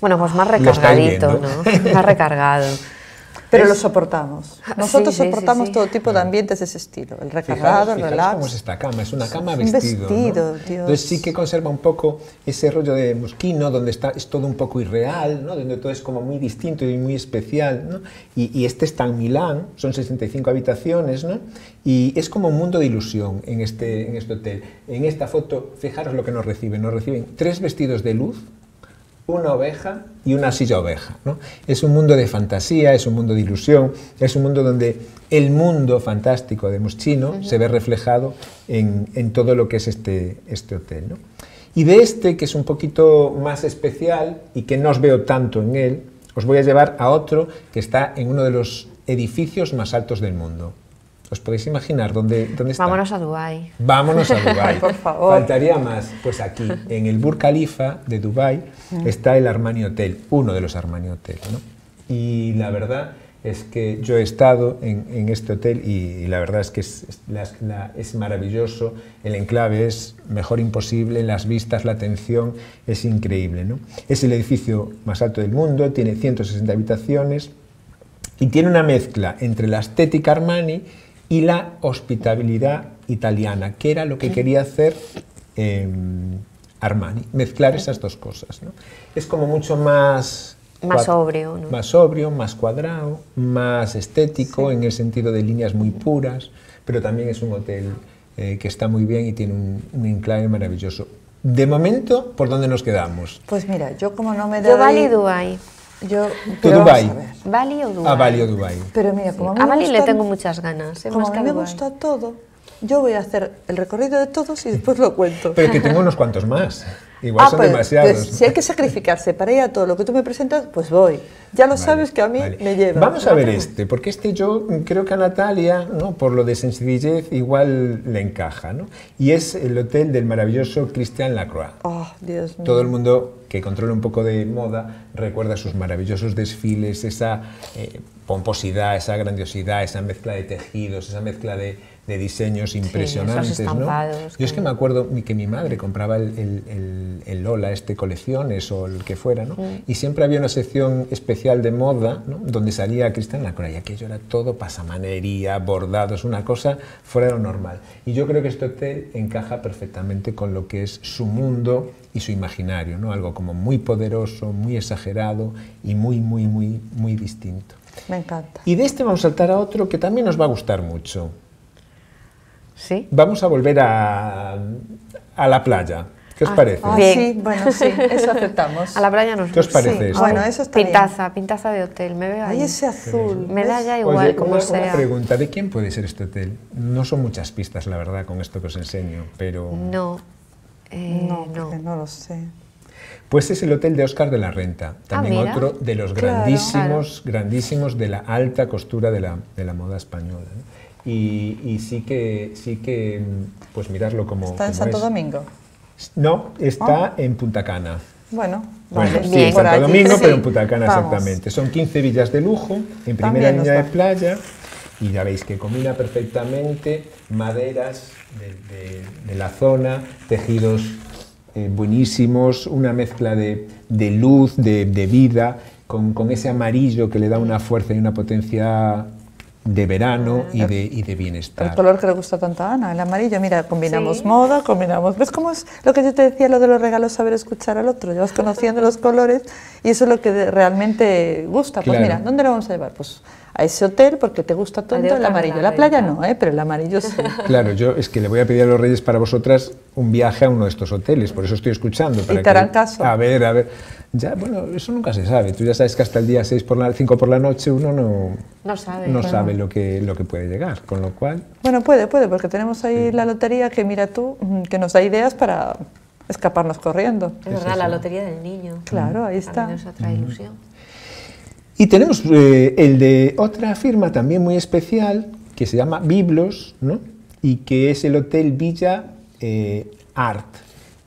Bueno, pues más recargadito, ¿no? Más recargado. [laughs] Pero lo soportamos. Ah, Nosotros soportamos todo tipo de ambientes de ese estilo. El recargado, el relax. cómo es esta cama, es una cama vestido. vestido tío. Entonces sí que conserva un poco ese rollo de musquino, donde está, es todo un poco irreal, ¿no? donde todo es como muy distinto y muy especial. ¿no? Y, este está en Milán, son 65 habitaciones, ¿no? y es como un mundo de ilusión en este, en este hotel. En esta foto, fijaros lo que nos reciben. Nos reciben tres vestidos de luz, una oveja y una silla oveja. Es un mundo de fantasía, es un mundo de ilusión, es un mundo donde el mundo fantástico de Muschino se ve reflejado en, todo lo que es este, este hotel. Y de este, que es un poquito más especial y que no os veo tanto en él, os voy a llevar a otro que está en uno de los edificios más altos del mundo, ¿Os podéis imaginar dónde, dónde está? Vámonos a Dubái. Vámonos a Dubái. [laughs] Por favor. Faltaría más. Pues aquí, en el Burj Khalifa de Dubái, mm. está el Armani Hotel, uno de los Armani Hotel. Y la verdad es que yo he estado en, este hotel y, la verdad es que es, es, maravilloso, el enclave es mejor imposible, las vistas, la atención es increíble. ¿no? Es el edificio más alto del mundo, tiene 160 habitaciones y tiene una mezcla entre la estética Armani y la hospitalidad italiana, que era lo que quería hacer em, Armani, mezclar esas dos cosas. Es como mucho más... Más sobrio, Más sobrio, más cuadrado, más estético, en el sentido de líneas muy puras, pero también es un hotel eh, que está muy bien y tiene un, enclave maravilloso. De momento, ¿por dónde nos quedamos? Pues mira, yo como no me doy... Yo ahí... Dubái. Yo, ah, Dubai? ¿Bali o Dubai? A Bali o Pero mira, a, le tengo muchas ganas. ¿eh? Como a mí me gusta todo, yo voy a hacer el recorrido de todos y después lo cuento. Pero que tengo unos cuantos más. [laughs] Igual ah, son pues, demasiados. Pues, si hay que sacrificarse para ir a todo lo que tú me presentas, pues voy. Ya lo sabes que a mí me lleva. Vamos a ver este, porque este yo creo que a Natalia, ¿no? por lo de sencillez, igual le encaja. ¿no? Y es el hotel del maravilloso Christian Lacroix. Ah, todo el mundo que controla un poco de moda recuerda sus maravillosos desfiles, esa eh, pomposidad, esa grandiosidad, esa mezcla de tejidos, esa mezcla de de diseños impresionantes. ¿no? Yo es que me acuerdo que mi madre compraba el, Lola, este colecciones o el que fuera, ¿no? y siempre había una sección especial de moda ¿no? donde salía Cristian Lacroix y aquello era todo pasamanería, bordados, una cosa fuera de lo normal. Y yo creo que esto hotel encaja perfectamente con lo que es su mundo y su imaginario, ¿no? algo como muy poderoso, muy exagerado y muy, muy, muy, muy distinto. Me encanta. Y de este vamos a saltar a otro que también nos va a gustar mucho. ¿Sí? Vamos a volver a, a la playa. ¿Qué os ah, parece? Ah, sí, bueno, sí, eso aceptamos. A la playa nos ¿Qué os parece Bueno, eso pintaza, pintaza de hotel, me veo ahí. Ay, ese azul. Me da ya igual, Oye, como una, sea. pregunta, ¿de quién puede ser este hotel? No son muchas pistas, la verdad, con esto que os enseño, pero... No, eh, no, no. lo sé. Pues es el hotel de Oscar de la Renta, ah, también otro de los grandísimos, grandísimos de la alta costura de la, de la moda española y, sí que, sí que, pues mirarlo como... ¿Está en Santo Domingo? No, está ah. en Punta Cana. Bueno, sí, en Santo Domingo, pero en Punta Cana exactamente. Son 15 villas de lujo, en primera línea de playa, y ya veis que combina perfectamente maderas de, la zona, tejidos eh, buenísimos, una mezcla de, luz, de, vida, con, con, ese amarillo que le da una fuerza y una potencia de verano y de, y de bienestar. El color que le gusta tanto a Ana, el amarillo. Mira, combinamos moda, combinamos... ¿Ves cómo es lo que yo te decía, lo de los regalos, saber escuchar al otro? Llevas conociendo los colores y eso es lo que realmente gusta. Pues mira, ¿dónde lo vamos a llevar? Pues a ese hotel porque te gusta tanto el amarillo. La playa no, ¿eh? pero el amarillo sí. [laughs] Claro, yo es que le voy a pedir a los Reyes para vosotras un viaje a uno de estos hoteles, por eso estoy escuchando. Para te caso. A ver, a ver. Ya, bueno, eso nunca se sabe. Tú ya sabes que hasta el día 6 por la 5 por la noche uno no, sabe, lo, que, lo que puede llegar, con lo cual... Bueno, puede, puede, porque tenemos ahí la lotería que mira tú, que nos da ideas para escaparnos corriendo. Es, verdad, la lotería del niño. Claro, ahí está. nos ilusión. Y tenemos eh, el de otra firma también muy especial que se llama Biblos, ¿no? Y que es el Hotel Villa eh, Art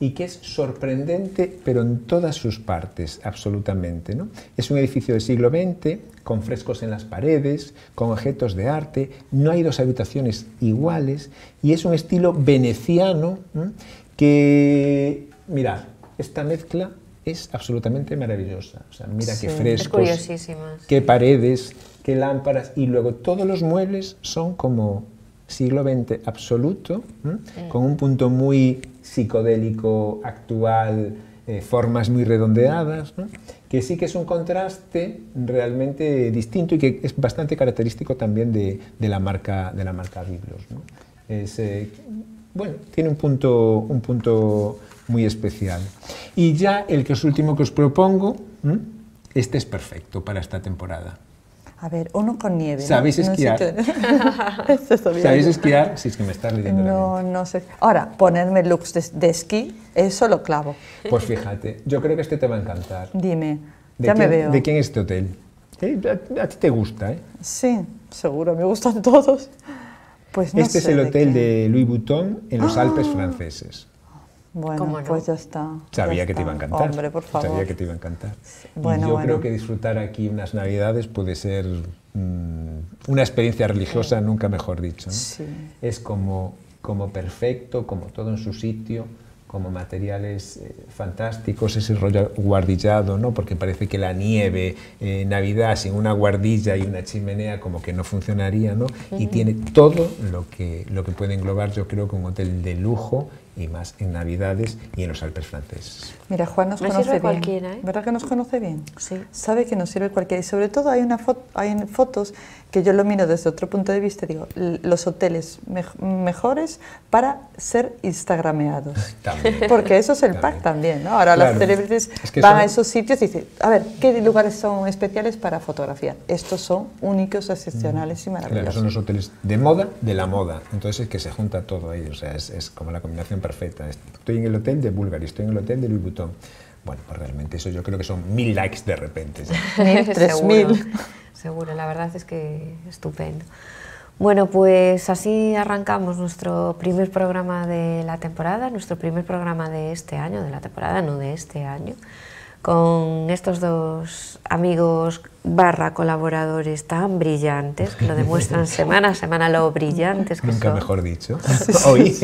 y que es sorprendente, pero en todas sus partes, absolutamente. Es un edificio del siglo XX, con frescos en las paredes, con objetos de arte, no hay dos habitaciones iguales, y es un estilo veneciano que, mirad, esta mezcla es absolutamente maravillosa. mira qué frescos, qué paredes, qué lámparas, y luego todos los muebles son como siglo XX absoluto, con un punto muy psicodélico actual, eh, formas muy redondeadas, que sí que es un contraste realmente distinto y que es bastante característico también de, la, marca, de la marca Biblos. Eh, bueno, tiene un punto, un punto muy especial. Y ya el que es último que os propongo, este es perfecto para esta temporada. A ver, uno con nieve. [laughs] ¿Sabéis esquiar? ¿Sabéis esquiar? Si es que me estás leyendo. la mente. no sé. Ahora, ponerme looks de, esquí, eso lo clavo. Pues fíjate, yo creo que este te va a encantar. Dime, ya ¿De quién es este hotel? A, ti te gusta, ¿eh? Sí, seguro, me gustan [laughs] todos. Pues este es el hotel de, Louis Vuitton en los ah. Alpes franceses. Bueno, pues ya está. Sabía que te iba a encantar. Sabía que te iba a encantar. Bueno, yo creo que disfrutar aquí unas Navidades puede ser mm, una experiencia religiosa, nunca mejor dicho. Es como, como perfecto, como todo en su sitio como materiales eh, fantásticos, ese rollo guardillado, ¿no? porque parece que la nieve, eh, Navidad sin una guardilla y una chimenea como que no funcionaría, ¿no? y tiene todo lo que, lo que puede englobar yo creo que un hotel de lujo y más en Navidades y en los Alpes franceses. Mira, Juan nos conoce bien. ¿eh? ¿Verdad que nos conoce bien? Sí. Sabe que nos sirve cualquiera. Y sobre todo hay, una foto, hay fotos que yo lo miro desde otro punto de vista digo, los hoteles mejores para ser instagrameados. [laughs] Porque eso es el pack también, ¿no? Ahora las celebrities van a esos sitios y dicen, a ver, ¿qué lugares son especiales para fotografiar? Estos son únicos, excepcionales y maravillosos. Claro, son los hoteles de moda, de la moda. Entonces es que se junta todo ahí, o sea, es, es como la combinación para Estoy en el hotel de Bulgari, estoy en el hotel de Louis Vuitton. Bueno, pues realmente eso yo creo que son mil likes de repente. [laughs] [laughs] Tres mil. Seguro, la verdad es que estupendo. Bueno, pues así arrancamos nuestro primer programa de la temporada, nuestro primer programa de este año, de la temporada, no de este año con estos dos amigos barra colaboradores tan brillantes, que lo demuestran [laughs] semana a semana lo brillantes que Nunca mejor dicho. [laughs] [laughs] Hoy.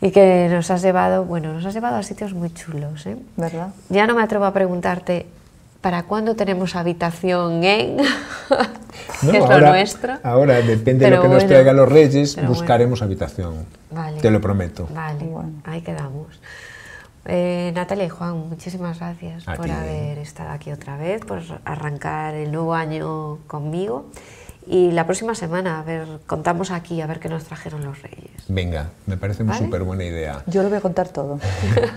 y que nos has llevado, bueno, nos has llevado a sitios muy chulos, ¿eh? ¿Verdad? Ya no me atrevo a preguntarte ¿para cuándo tenemos habitación en? que es lo nuestro. Ahora, depende de lo que nos traigan los reyes, buscaremos habitación. Te lo prometo. Vale, ahí quedamos. Eh, Natalia y Juan, muchísimas gracias por haber estado aquí otra vez, por arrancar el nuevo año conmigo. Y la próxima semana, a ver, contamos aquí, a ver qué nos trajeron los reyes. Venga, me parece una súper buena idea. Yo lo voy a contar todo.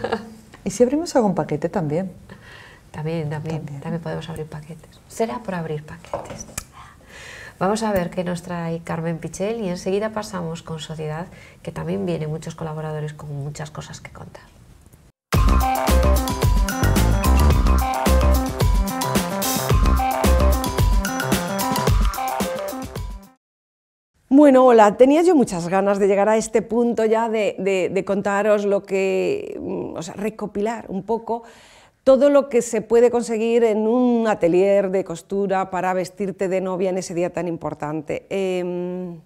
[laughs] ¿Y si abrimos algún paquete también? También, también, también, también podemos abrir paquetes. Será por abrir paquetes. Vamos a ver qué nos trae Carmen Pichel y enseguida pasamos con Sociedad, que también viene muchos colaboradores con muchas cosas que contar. Bueno, hola, tenía yo muchas ganas de llegar a este punto ya de, contaros lo que, mm, o sea, recopilar un poco todo lo que se puede conseguir en un atelier de costura para vestirte de novia en ese día tan importante. Em,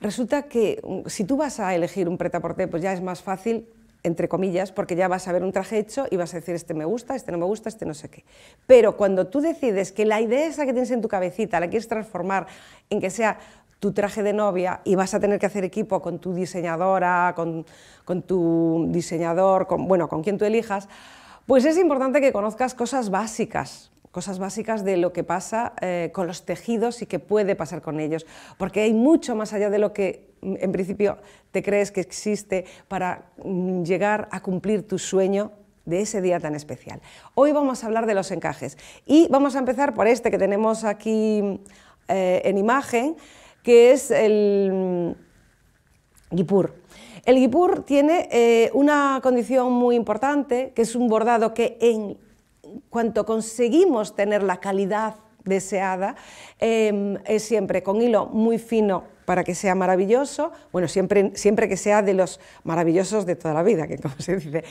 resulta que mm, si tú vas a elegir un pretaporte, pues ya es más fácil entre comillas, porque ya vas a ver un traje hecho y vas a decir, este me gusta, este no me gusta, este no sé qué. Pero cuando tú decides que la idea esa que tienes en tu cabecita la quieres transformar en que sea tu traje de novia y vas a tener que hacer equipo con tu diseñadora, con, tu diseñador, con, bueno, con quien tú elijas, pues es importante que conozcas cosas básicas, cosas básicas de lo que pasa eh, con los tejidos y que puede pasar con ellos, porque hay mucho más allá de lo que mm, en principio te crees que existe para mm, llegar a cumplir tu sueño de ese día tan especial. Hoy vamos a hablar de los encajes y vamos a empezar por este que tenemos aquí eh, en imagen, que es el mm, guipur. El guipur tiene eh, una condición muy importante, que es un bordado que en cuanto conseguimos tener la calidad deseada, em, es siempre con hilo muy fino para que sea maravilloso, bueno, siempre, siempre que sea de los maravillosos de toda la vida, que como se dice.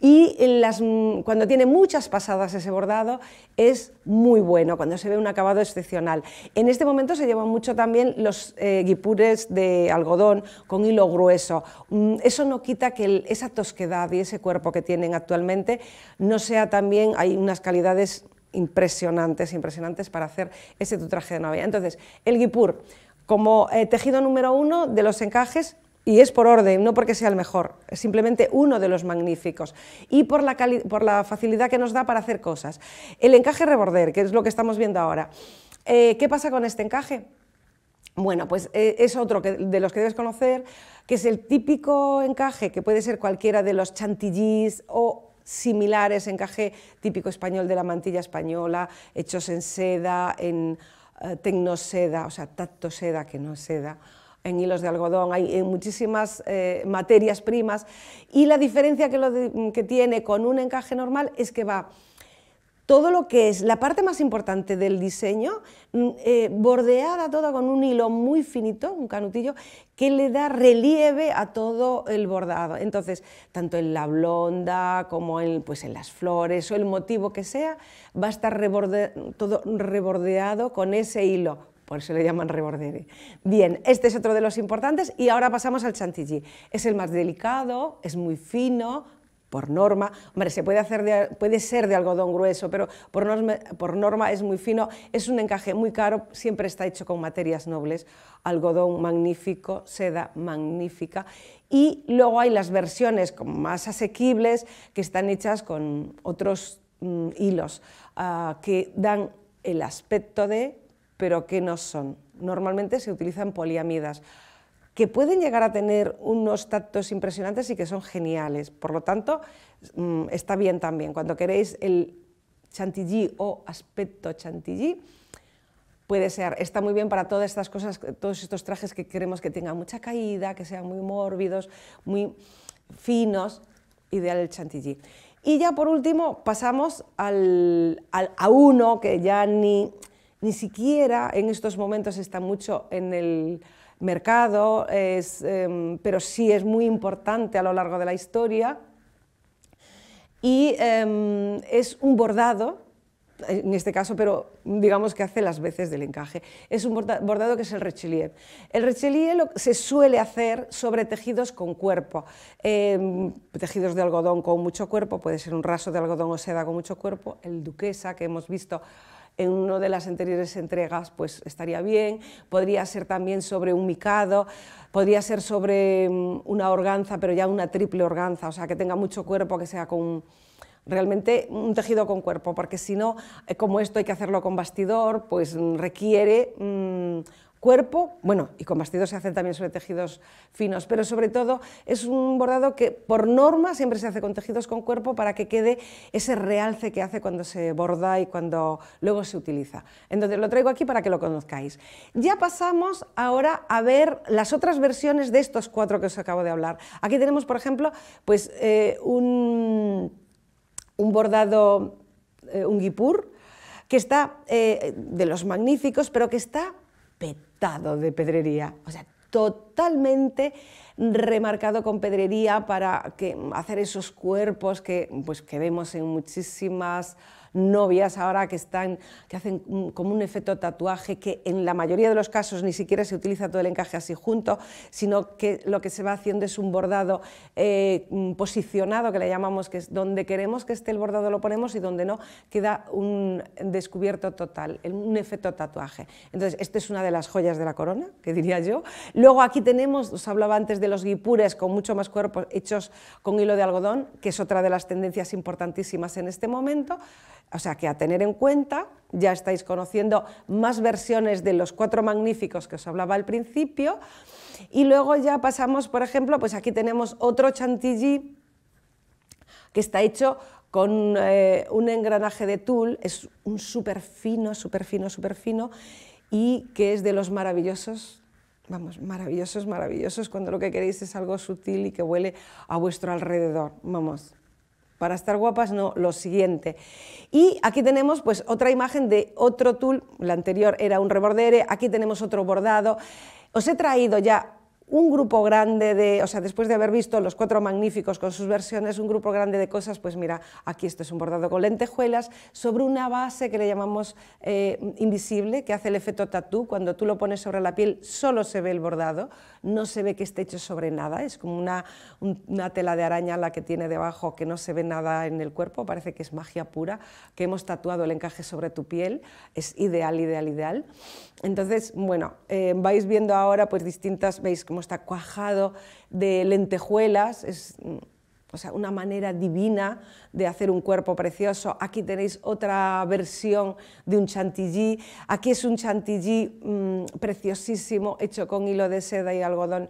Y mm, cuando tiene muchas pasadas ese bordado, es muy bueno, cuando se ve un acabado excepcional. En este momento se llevan mucho también los eh, guipures de algodón con hilo grueso. Mm, eso no quita que esa tosquedad y ese cuerpo que tienen actualmente no sea también, hay unas calidades impresionantes, impresionantes para hacer ese tu traje de novia. Entonces, el guipur, como eh, tejido número uno de los encajes y es por orden, no porque sea el mejor, es simplemente uno de los magníficos. Y por la, facilidad que nos da para hacer cosas. El encaje reborder, que es lo que estamos viendo ahora. Eh, ¿Qué pasa con este encaje? Bueno, pues eh, es otro de los que debes conocer, que es el típico encaje que puede ser cualquiera de los chantillis o similares, encaje típico español de la mantilla española, hechos en seda, en eh, tecnoseda, o sea, tacto seda, que no seda, en hilos de algodón, hay eh, muchísimas eh, materias primas y la diferencia que, lo que tiene con un encaje normal es que va todo lo que es la parte más importante del diseño, mm, eh, bordeada toda con un hilo muy finito, un canutillo, que le da relieve a todo el bordado. Entonces, tanto en la blonda como en, pues, en las flores o el motivo que sea, va a estar todo rebordeado con ese hilo. Por eso le llaman rebordere. Bien, este es otro de los importantes y ahora pasamos al chantilly. Es el más delicado, es muy fino, por norma, hombre, se puede, hacer de, puede ser de algodón grueso, pero por norma, es muy fino, es un encaje muy caro, siempre está hecho con materias nobles, algodón magnífico, seda magnífica, y luego hay las versiones más asequibles que están hechas con otros mm, hilos ah, que dan el aspecto de, pero que no son. Normalmente se utilizan poliamidas que pueden llegar a tener unos tactos impresionantes y que son geniales. Por lo tanto, mm, está bien también. Cuando queréis el chantilly o aspecto chantilly, puede ser, está muy bien para todas estas cosas, todos estos trajes que queremos que tengan mucha caída, que sean muy mórbidos, muy finos, ideal el chantilly. Y ya por último pasamos a uno que ya ni siquiera en estos momentos está mucho en el mercado, es, em, pero sí es muy importante a lo largo de la historia. Y em, es un bordado, en este caso, pero digamos que hace las veces del encaje. Es un bordado que es el rechelier. El rechelier se suele hacer sobre tejidos con cuerpo, em, tejidos de algodón con mucho cuerpo, puede ser un raso de algodón o seda con mucho cuerpo, el duquesa que hemos visto en una de las anteriores entregas pues estaría bien, podría ser también sobre un micado, podría ser sobre mm, una organza, pero ya una triple organza, o sea, que tenga mucho cuerpo, que sea con realmente un tejido con cuerpo, porque si no, eh, como esto hay que hacerlo con bastidor, pues mm, requiere mm, cuerpo, bueno, y con bastidos se hacen también sobre tejidos finos, pero sobre todo es un bordado que por norma siempre se hace con tejidos con cuerpo para que quede ese realce que hace cuando se borda y cuando luego se utiliza. Entonces lo traigo aquí para que lo conozcáis. Ya pasamos ahora a ver las otras versiones de estos cuatro que os acabo de hablar. Aquí tenemos, por ejemplo, pues eh, un, un, bordado, eh, un guipur, que está eh, de los magníficos, pero que está petado de pedrería, o sea, totalmente remarcado con pedrería para hacer esos cuerpos que, pues, que vemos en muchísimas novias ahora que están, que hacen como un efecto tatuaje que en la mayoría de los casos ni siquiera se utiliza todo el encaje así junto, sino que lo que se va haciendo es un bordado eh, mm, posicionado que le llamamos que es donde queremos que esté el bordado lo ponemos y donde no queda un descubierto total, un efecto tatuaje. Entonces, esta es una de las joyas de la corona, que diría yo. Luego aquí tenemos, os hablaba antes de los guipures con mucho más cuerpo hechos con hilo de algodón, que es otra de las tendencias importantísimas en este momento. O sea que a tener en cuenta, ya estáis conociendo más versiones de los cuatro magníficos que os hablaba al principio. Y luego ya pasamos, por ejemplo, pues aquí tenemos otro chantilly que está hecho con eh, un engranaje de tul, es un súper fino, súper fino, súper fino, y que es de los maravillosos, vamos, maravillosos, maravillosos, cuando lo que queréis es algo sutil y que huele a vuestro alrededor, vamos, para estar guapas no, lo siguiente. Y aquí tenemos pues otra imagen de otro tool la anterior era un rebordere, aquí tenemos otro bordado. Os he traído ya un grupo grande de, o sea, después de haber visto los cuatro magníficos con sus versiones, un grupo grande de cosas, pues mira, aquí esto es un bordado con lentejuelas sobre una base que le llamamos eh, invisible, que hace el efecto tatú, cuando tú lo pones sobre la piel solo se ve el bordado, no se ve que esté hecho sobre nada, es como una, una tela de araña la que tiene debajo que no se ve nada en el cuerpo, parece que es magia pura, que hemos tatuado el encaje sobre tu piel, es ideal, ideal, ideal. Entonces, bueno, eh, vais viendo ahora pues distintas, veis cómo está cuajado de lentejuelas, es o sea, una manera divina de hacer un cuerpo precioso. Aquí tenéis otra versión de un chantilly. Aquí es un chantilly mm, preciosísimo, hecho con hilo de seda y algodón,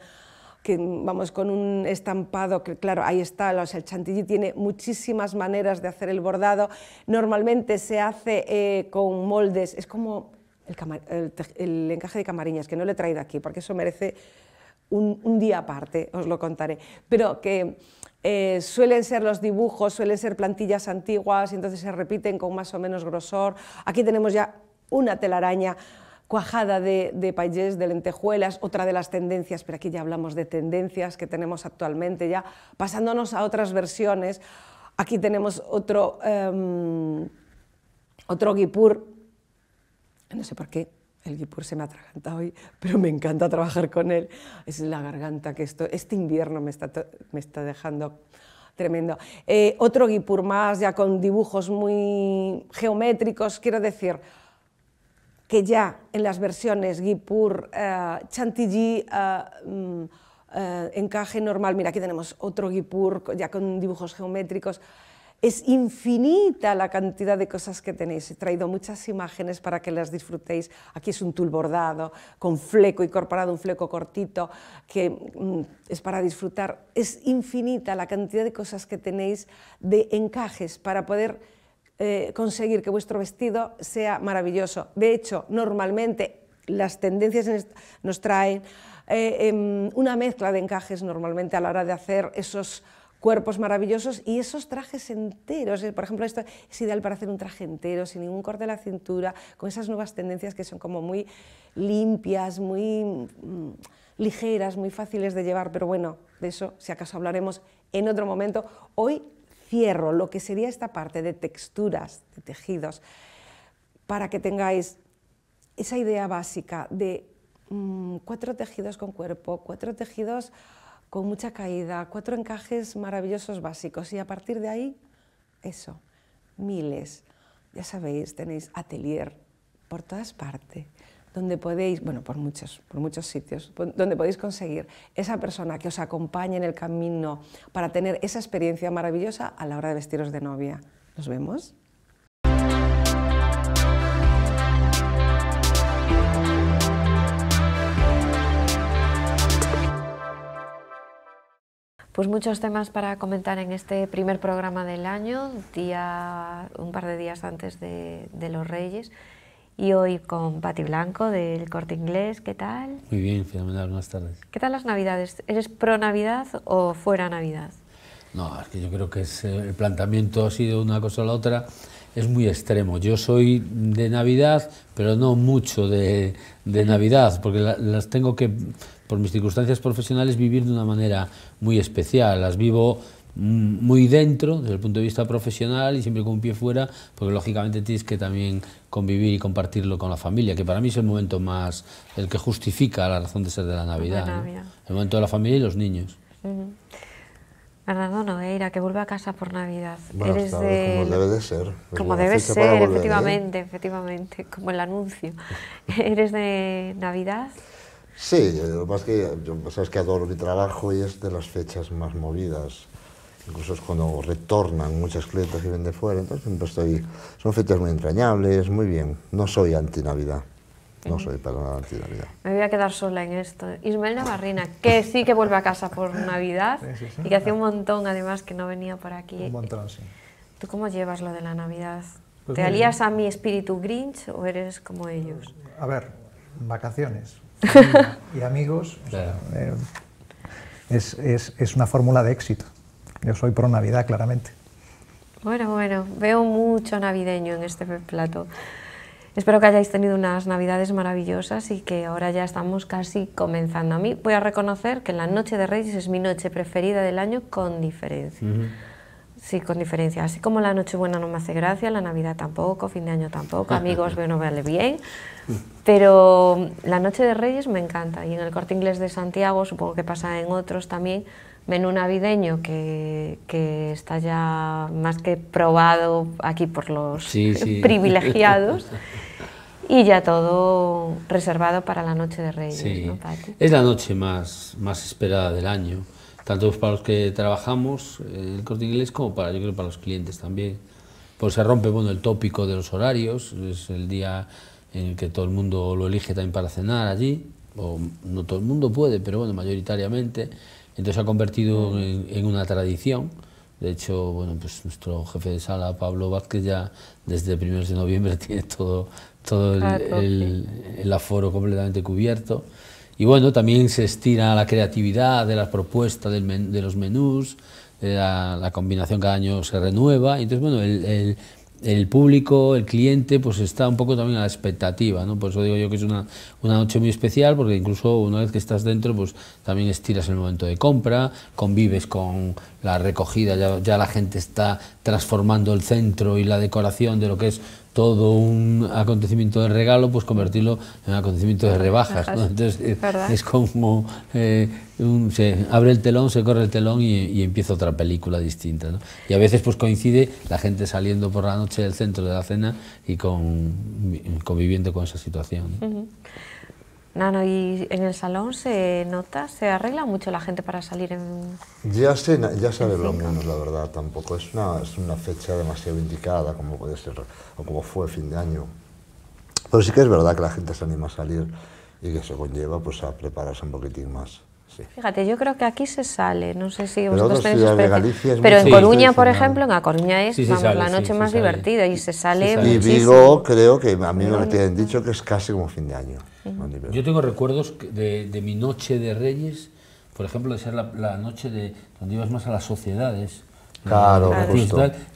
que vamos con un estampado que, claro, ahí está, o el chantilly tiene muchísimas maneras de hacer el bordado. Normalmente se hace eh, con moldes, es como el, encaje de camariñas, que no lo he traído aquí, porque eso merece un, día aparte, os lo contaré. Pero que eh, suelen ser los dibujos, suelen ser plantillas antiguas y entonces se repiten con más o menos grosor. Aquí tenemos ya una telaraña cuajada de, de de lentejuelas, otra de las tendencias, pero aquí ya hablamos de tendencias que tenemos actualmente ya, pasándonos a otras versiones. Aquí tenemos otro, em, otro guipur, no sé por qué, el guipur se me ha atraganta hoy, pero me encanta trabajar con él. Es la garganta que esto, este invierno me está, me está dejando tremendo. Eh, otro guipur más, ya con dibujos muy geométricos, quiero decir que ya en las versiones guipur, eh, chantilly, eh, mm, encaje normal, mira, aquí tenemos otro guipur ya con dibujos geométricos. Es infinita la cantidad de cosas que tenéis. He traído muchas imágenes para que las disfrutéis. Aquí es un tul bordado, con fleco incorporado, un fleco cortito, que mm, es para disfrutar. Es infinita la cantidad de cosas que tenéis de encajes para poder eh, conseguir que vuestro vestido sea maravilloso. De hecho, normalmente las tendencias nos traen eh, em, una mezcla de encajes normalmente a la hora de hacer esos cuerpos maravillosos y esos trajes enteros. Eh, por ejemplo, esto es ideal para hacer un traje entero, sin ningún corte de la cintura, con esas nuevas tendencias que son como muy limpias, muy mm, ligeras, muy fáciles de llevar, pero bueno, de eso si acaso hablaremos en otro momento. Hoy cierro lo que sería esta parte de texturas, de tejidos, para que tengáis esa idea básica de mm, cuatro tejidos con cuerpo, cuatro tejidos con mucha caída, cuatro encajes maravillosos básicos y a partir de ahí, eso, miles. Ya sabéis, tenéis atelier por todas partes, donde podéis, bueno, por muchos, por muchos sitios, donde podéis conseguir esa persona que os acompañe en el camino para tener esa experiencia maravillosa a la hora de vestiros de novia. Nos vemos. Pues muchos temas para comentar en este primer programa del año, día, un par de días antes de, los Reyes. Y hoy con Pati Blanco del Corte Inglés, ¿qué tal? Muy bien, fenomenal, buenas tardes. ¿Qué tal las Navidades? ¿Eres pro Navidad o fuera Navidad? No, es que yo creo que eh, el planteamiento ha sido una cosa o la otra, es muy extremo. Yo soy de Navidad, pero no mucho de, Navidad, porque las tengo que por mis circunstancias profesionales, vivir de una manera muy especial. Las vivo mm, muy dentro desde el punto de vista profesional y siempre con un pie fuera, porque lógicamente tienes que también convivir y compartirlo con la familia, que para mí es el momento más, el que justifica la razón de ser de la Navidad. El momento de la familia y los niños. ¿Verdad que vuelve a casa por Navidad. Como debe de ser. Como debe ser, ¿eh? efectivamente, efectivamente, como el anuncio. [laughs] ¿Eres de Navidad? Sí, lo que pasa es que yo sabes que adoro mi trabajo y es de las fechas más movidas. Incluso es cuando retornan muchas clientes que vienen de fuera. Entonces estoy. Son fechas muy entrañables, muy bien. No soy anti-Navidad. No soy para nada anti-Navidad. Me voy a quedar sola en esto. Ismael Navarrina, que sí que vuelve a casa por Navidad y que hace un montón además que no venía por aquí. Un montón, sí. ¿Tú cómo llevas lo de la Navidad? Pues ¿Te alías a mi espíritu Grinch o eres como ellos? A ver, vacaciones. [laughs] y amigos. Eh, es, una fórmula de éxito. Yo soy pro Navidad, claramente. Bueno, bueno, veo mucho navideño en este plato. Espero que hayáis tenido unas navidades maravillosas y que ahora ya estamos casi comenzando. A mí voy a reconocer que la Noche de Reyes es mi noche preferida del año con diferencia. Sí, con diferencia. Así como la Nochebuena no me hace gracia, la Navidad tampoco, fin de año tampoco, amigos [laughs] veo no vale bien, mm. pero la Noche de Reyes me encanta y en el Corte Inglés de Santiago, supongo que pasa en otros también, menú navideño que, que está ya más que probado aquí por los [laughs] privilegiados. [laughs] y ya todo reservado para la noche de Reyes. Es la noche más, más esperada del año tanto para los que trabajamos en eh, el corte inglés como para, yo creo, para los clientes también. Pues se rompe bueno, el tópico de los horarios, es el día en que todo el mundo lo elige también para cenar allí, no todo el mundo puede, pero bueno, mayoritariamente. Entonces se ha convertido en, una tradición. De hecho, bueno, pues nuestro jefe de sala, Pablo Vázquez, ya desde primeros de noviembre [laughs] tiene todo, todo el aforo completamente cubierto. Y bueno, también se estira la creatividad de las propuestas de los menús, de eh, la, combinación cada año se renueva. Y entonces, bueno, el, público, el cliente, pues está un poco también a la expectativa, ¿no? Por eso digo yo que es una, una noche muy especial, porque incluso una vez que estás dentro, pues también estiras el momento de compra, convives con la recogida, ya, la gente está transformando el centro y la decoración de lo que es todo un acontecimiento de regalo, pues convertirlo en un acontecimiento de rebajas. Entonces eh, es, como eh, se abre el telón, se corre el telón y, empieza otra película distinta. Y a veces pues coincide la gente saliendo por la noche del centro de la cena y conviviendo con esa situación no. ¿y en el salón se nota, se arregla mucho la gente para salir en...? Ya se, ya menos, la verdad, tampoco. Es una, es una fecha demasiado indicada, como puede ser, o como fue fin de año. Pero sí que es verdad que la gente se anima a salir y que se conlleva pues, a prepararse un poquitín más. Fíjate, yo creo que aquí se sale, no sé si vosotros tenéis experiencia. Pero en Coruña, por ejemplo, en A Coruña es la noche más divertida y se sale. Y Vigo, creo que a mí me tienen dicho que es casi como fin de año. Yo tengo recuerdos de, mi noche de Reyes, por ejemplo, de ser la, noche de donde ibas más a las sociedades. Claro,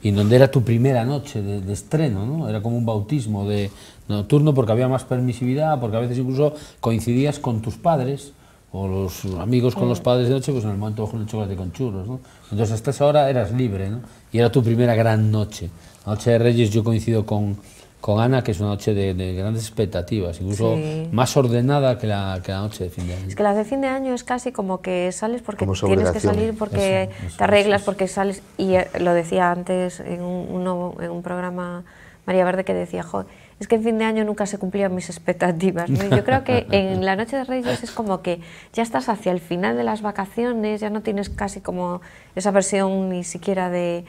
Y donde era tu primera noche de, de, estreno, ¿no? Era como un bautismo de nocturno porque había más permisividad, porque a veces incluso coincidías con tus padres o los amigos con los padres de noche, pues en el momento bajo el chocolate con churros, ¿no? Entonces hasta esa hora eras libre, ¿no? Y era tu primera gran noche. La noche de Reyes yo coincido con, con Ana, que es una noche de, grandes expectativas, incluso más ordenada que la, que la, noche de fin de año. Es que la de fin de año es casi como que sales porque tienes que salir, porque te arreglas, porque sales, y eh, lo decía antes en un, en un programa María Verde que decía, joder, es que en fin de año nunca se cumplían mis expectativas. Yo creo que en la noche de Reyes es como que ya estás hacia el final de las vacaciones, ya no tienes casi como esa versión ni siquiera de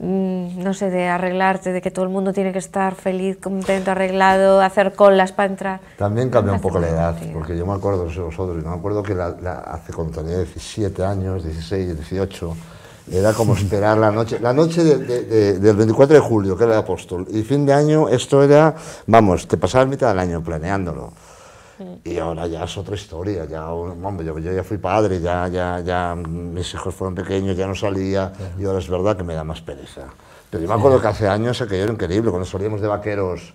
mm, no sé, de arreglarte, de que todo el mundo tiene que estar feliz, contento, arreglado, hacer colas para entrar. También cambia un poco la edad, porque yo me acuerdo de vosotros, no me acuerdo que la, hace cuando 17 años, 16, 18, era como esperar la noche, la noche del 24 de julio, que era el apóstol, y fin de año, esto era, vamos, te pasabas mitad del año planeándolo. Y ahora ya es otra historia, ya, hombre, yo, ya fui padre, ya, ya, ya mis hijos fueron pequeños, ya no salía, y ahora es verdad que me da más pereza. Pero yo me acuerdo que hace años aquello era increíble, cuando salíamos de vaqueros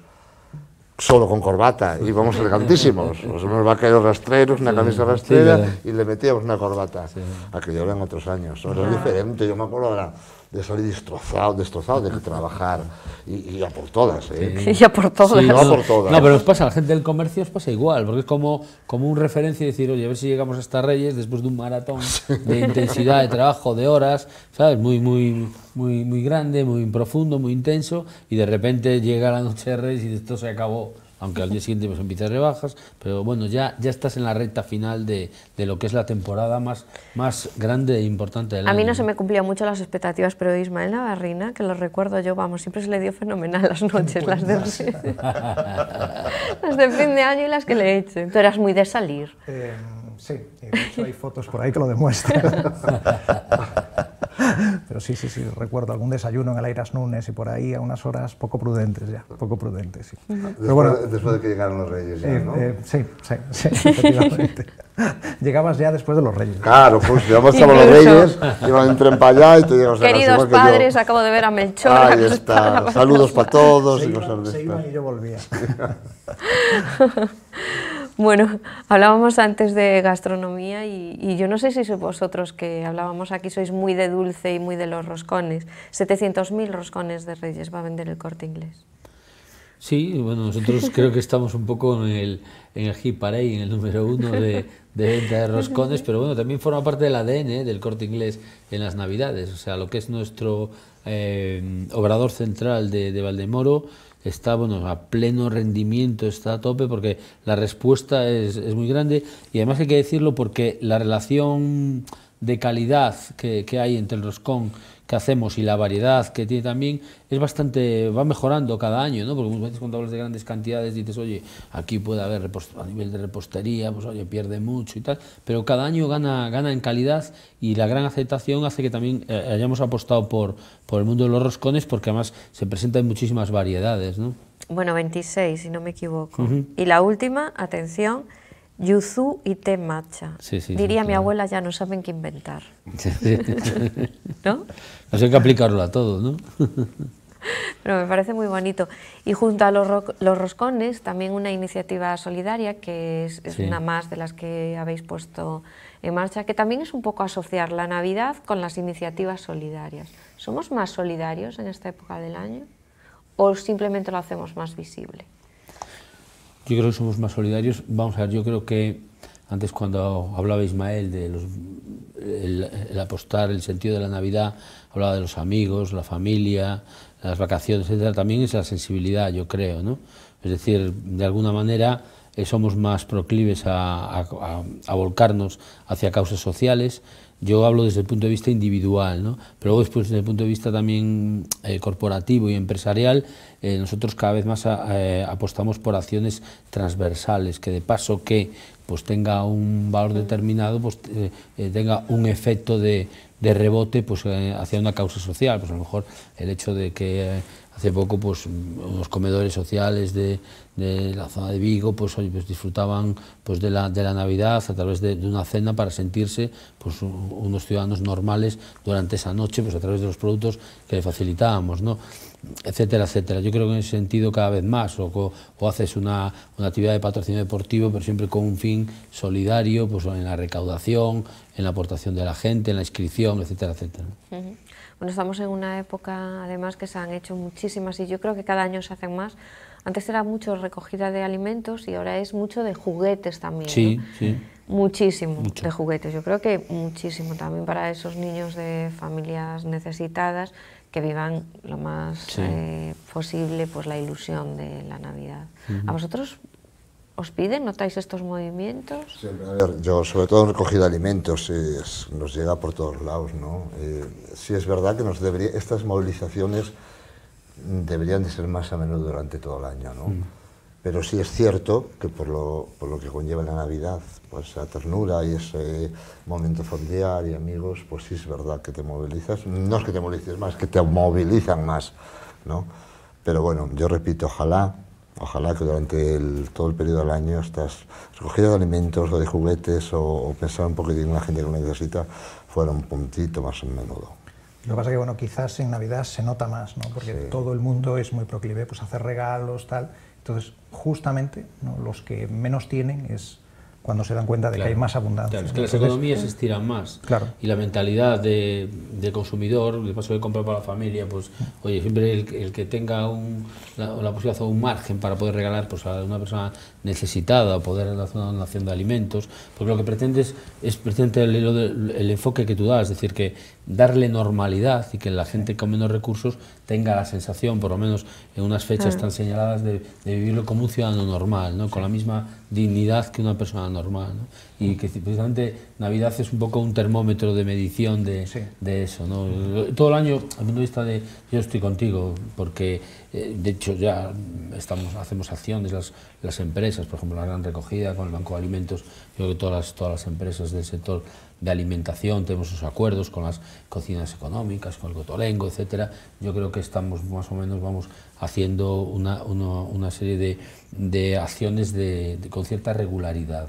solo con corbata, íbamos elegantísimos, os [laughs] meus vaqueros rastreiros, na camisa rastrera, sí, e le metíamos na corbata. Sí. Aquello eran outros años, ahora é diferente, yo me acuerdo ahora, de salir destrozado, destrozado, de trabajar y, a por todas. ¿eh? y a por todas. no, por todas. No, pero os pasa, a la gente del comercio os pasa igual, porque es como, como un referencia y decir, oye, a ver si llegamos hasta Reyes después de un maratón de intensidad, de trabajo, de horas, ¿sabes? Muy, muy, muy, muy grande, muy profundo, muy intenso, y de repente llega la noche de Reyes y esto se acabó aunque al día siguiente pues rebajas, pero bueno, ya, ya estás en la recta final de, de lo que es la temporada más, más grande e importante del año. A mí no se me cumplían mucho las expectativas, pero Ismael Navarrina, que lo recuerdo yo, vamos, siempre se le dio fenomenal las noches, las de, [laughs] fin de año y las que le echen. Tú eras muy de salir. Eh, sí, de hecho hay fotos por ahí que lo demuestran. [laughs] Pero sí, sí, sí, recuerdo algún desayuno en el Airas Nunes y por ahí a unas horas poco prudentes ya, poco prudentes, Después, de que llegaron los Reyes ya, ¿no? Eh, sí, sí, sí, [laughs] Llegabas ya después de los Reyes. Claro, pues llegamos [laughs] a los Reyes, iban a tren para allá y te llegas a Queridos padres, acabo de ver a Melchor. Ahí está, saludos para todos y cosas se iban y yo volvía. [laughs] Bueno, [laughs] hablábamos antes de gastronomía y, yo no sé si sois vosotros que hablábamos aquí, sois muy de dulce y muy de los roscones. 700.000 roscones de Reyes va a vender el corte inglés. Sí, bueno, nosotros [laughs] creo que estamos un poco en el, en el hit en el número uno de, venta de roscones, pero bueno, también forma parte del ADN ¿eh? del corte inglés en las Navidades. O sea, lo que es nuestro eh, obrador central de Valdemoro Está bueno, a pleno rendimiento, está a tope, porque la respuesta es, muy grande y además hay que decirlo porque la relación de calidad que, que hay entre el Roscón que hacemos y la variedad que tiene también es bastante, va mejorando cada año, ¿no? Porque muchas veces cuando hablas de grandes cantidades dices, oye, aquí puede haber a nivel de repostería, pues oye, pierde mucho y tal, pero cada año gana, gana en calidad y la gran aceptación hace que también eh, hayamos apostado por, por el mundo de los roscones porque además se presentan muchísimas variedades, ¿no? Bueno, 26, si no me equivoco. Y la última, atención, Yuzu y té matcha. Diría mi abuela, ya no saben qué inventar. [laughs] [laughs] ¿No? Así que aplicarlo a todo, ¿no? Pero [laughs] me parece muy bonito. Y junto a los, roscones, también una iniciativa solidaria, que es, una más de las que habéis puesto en marcha, que también es un poco asociar la Navidad con las iniciativas solidarias. ¿Somos más solidarios en esta época del año o simplemente lo hacemos más visible? Yo creo que somos más solidarios. Vamos a ver, yo creo que antes cuando hablaba Ismael de los, el, apostar, el sentido de la Navidad, hablaba de los amigos, la familia, las vacaciones, etc. También es la sensibilidad, yo creo, ¿no? Es decir, de alguna manera eh, somos más proclives a, volcarnos hacia causas sociales. Yo hablo desde el punto de vista individual, pero después desde el punto de vista también eh, corporativo y empresarial, eh, nosotros cada vez más apostamos por acciones transversales, que de paso que pues tenga un valor determinado, pues eh, eh, tenga un efecto de, rebote pues eh, hacia una causa social. Pues a lo mejor el hecho de que hace poco pues los comedores sociales de, la zona de Vigo pues, pues disfrutaban pues de la, Navidad a través de, una cena para sentirse pues unos ciudadanos normales durante esa noche pues a través de los productos que le facilitábamos, ¿no? etcétera, etcétera. Yo creo que en ese sentido cada vez más, o, haces una, una, actividad de patrocinio deportivo, pero siempre con un fin solidario, pues en la recaudación, en la aportación de la gente, en la inscripción, etcétera, etcétera. Bueno, estamos en una época además que se han hecho muchísimas y yo creo que cada año se hacen más antes era mucho recogida de alimentos y ahora es mucho de juguetes también. Sí, sí. Muchísimo de juguetes. Yo creo que muchísimo también para esos niños de familias necesitadas que vivan lo más eh, posible pues la ilusión de la Navidad. ¿A vosotros os piden? ¿Notáis estos movimientos? yo sobre todo recogida de alimentos, eh, nos llega por todos lados, ¿no? Eh, sí es verdad que nos debería, estas movilizaciones deberían de ser más a menudo durante todo el año, ¿no? Mm. Pero sí es cierto que por lo, por lo que conlleva la Navidad, pues la ternura y ese momento familiar y amigos, pues sí es verdad que te movilizas. No es que te movilices más, que te movilizan más, ¿no? Pero bueno, yo repito, ojalá, ojalá que durante todo el periodo del año estás recogiendo de alimentos o de juguetes o, o pensar un poquito en la gente que lo necesita fuera un puntito más a menudo. Lo que pasa es que, bueno, quizás en Navidad se nota más, ¿no? Porque todo el mundo es muy proclive pues, a hacer regalos, tal. Entonces, justamente, los que menos tienen es cuando se dan cuenta de que hay más abundancia. es que las economías se estiran más. Claro. Y la mentalidad de, consumidor, el paso de compra para la familia, pues, oye, siempre el, que tenga un, la, posibilidad o un margen para poder regalar pues, a una persona necesitada o poder hacer una donación de alimentos, porque lo que pretendes es el, el enfoque que tú das, es decir, que darle normalidad y que la gente con menos recursos tenga la sensación, por lo menos en unas fechas tan señaladas, de, vivirlo como un ciudadano normal, ¿no? con la misma dignidad que una persona normal. Y que precisamente Navidad es un poco un termómetro de medición de, eso. ¿no? Todo el año, a punto de vista de yo estoy contigo, porque eh, de hecho ya estamos, hacemos acciones, las, empresas, por ejemplo, la gran recogida con el Banco de Alimentos, yo creo que todas todas las empresas del sector de alimentación, tenemos esos acuerdos con las cocinas económicas, con el Gotolengo, etcétera. Yo creo que estamos más o menos vamos haciendo una, serie de, acciones de, con cierta regularidad.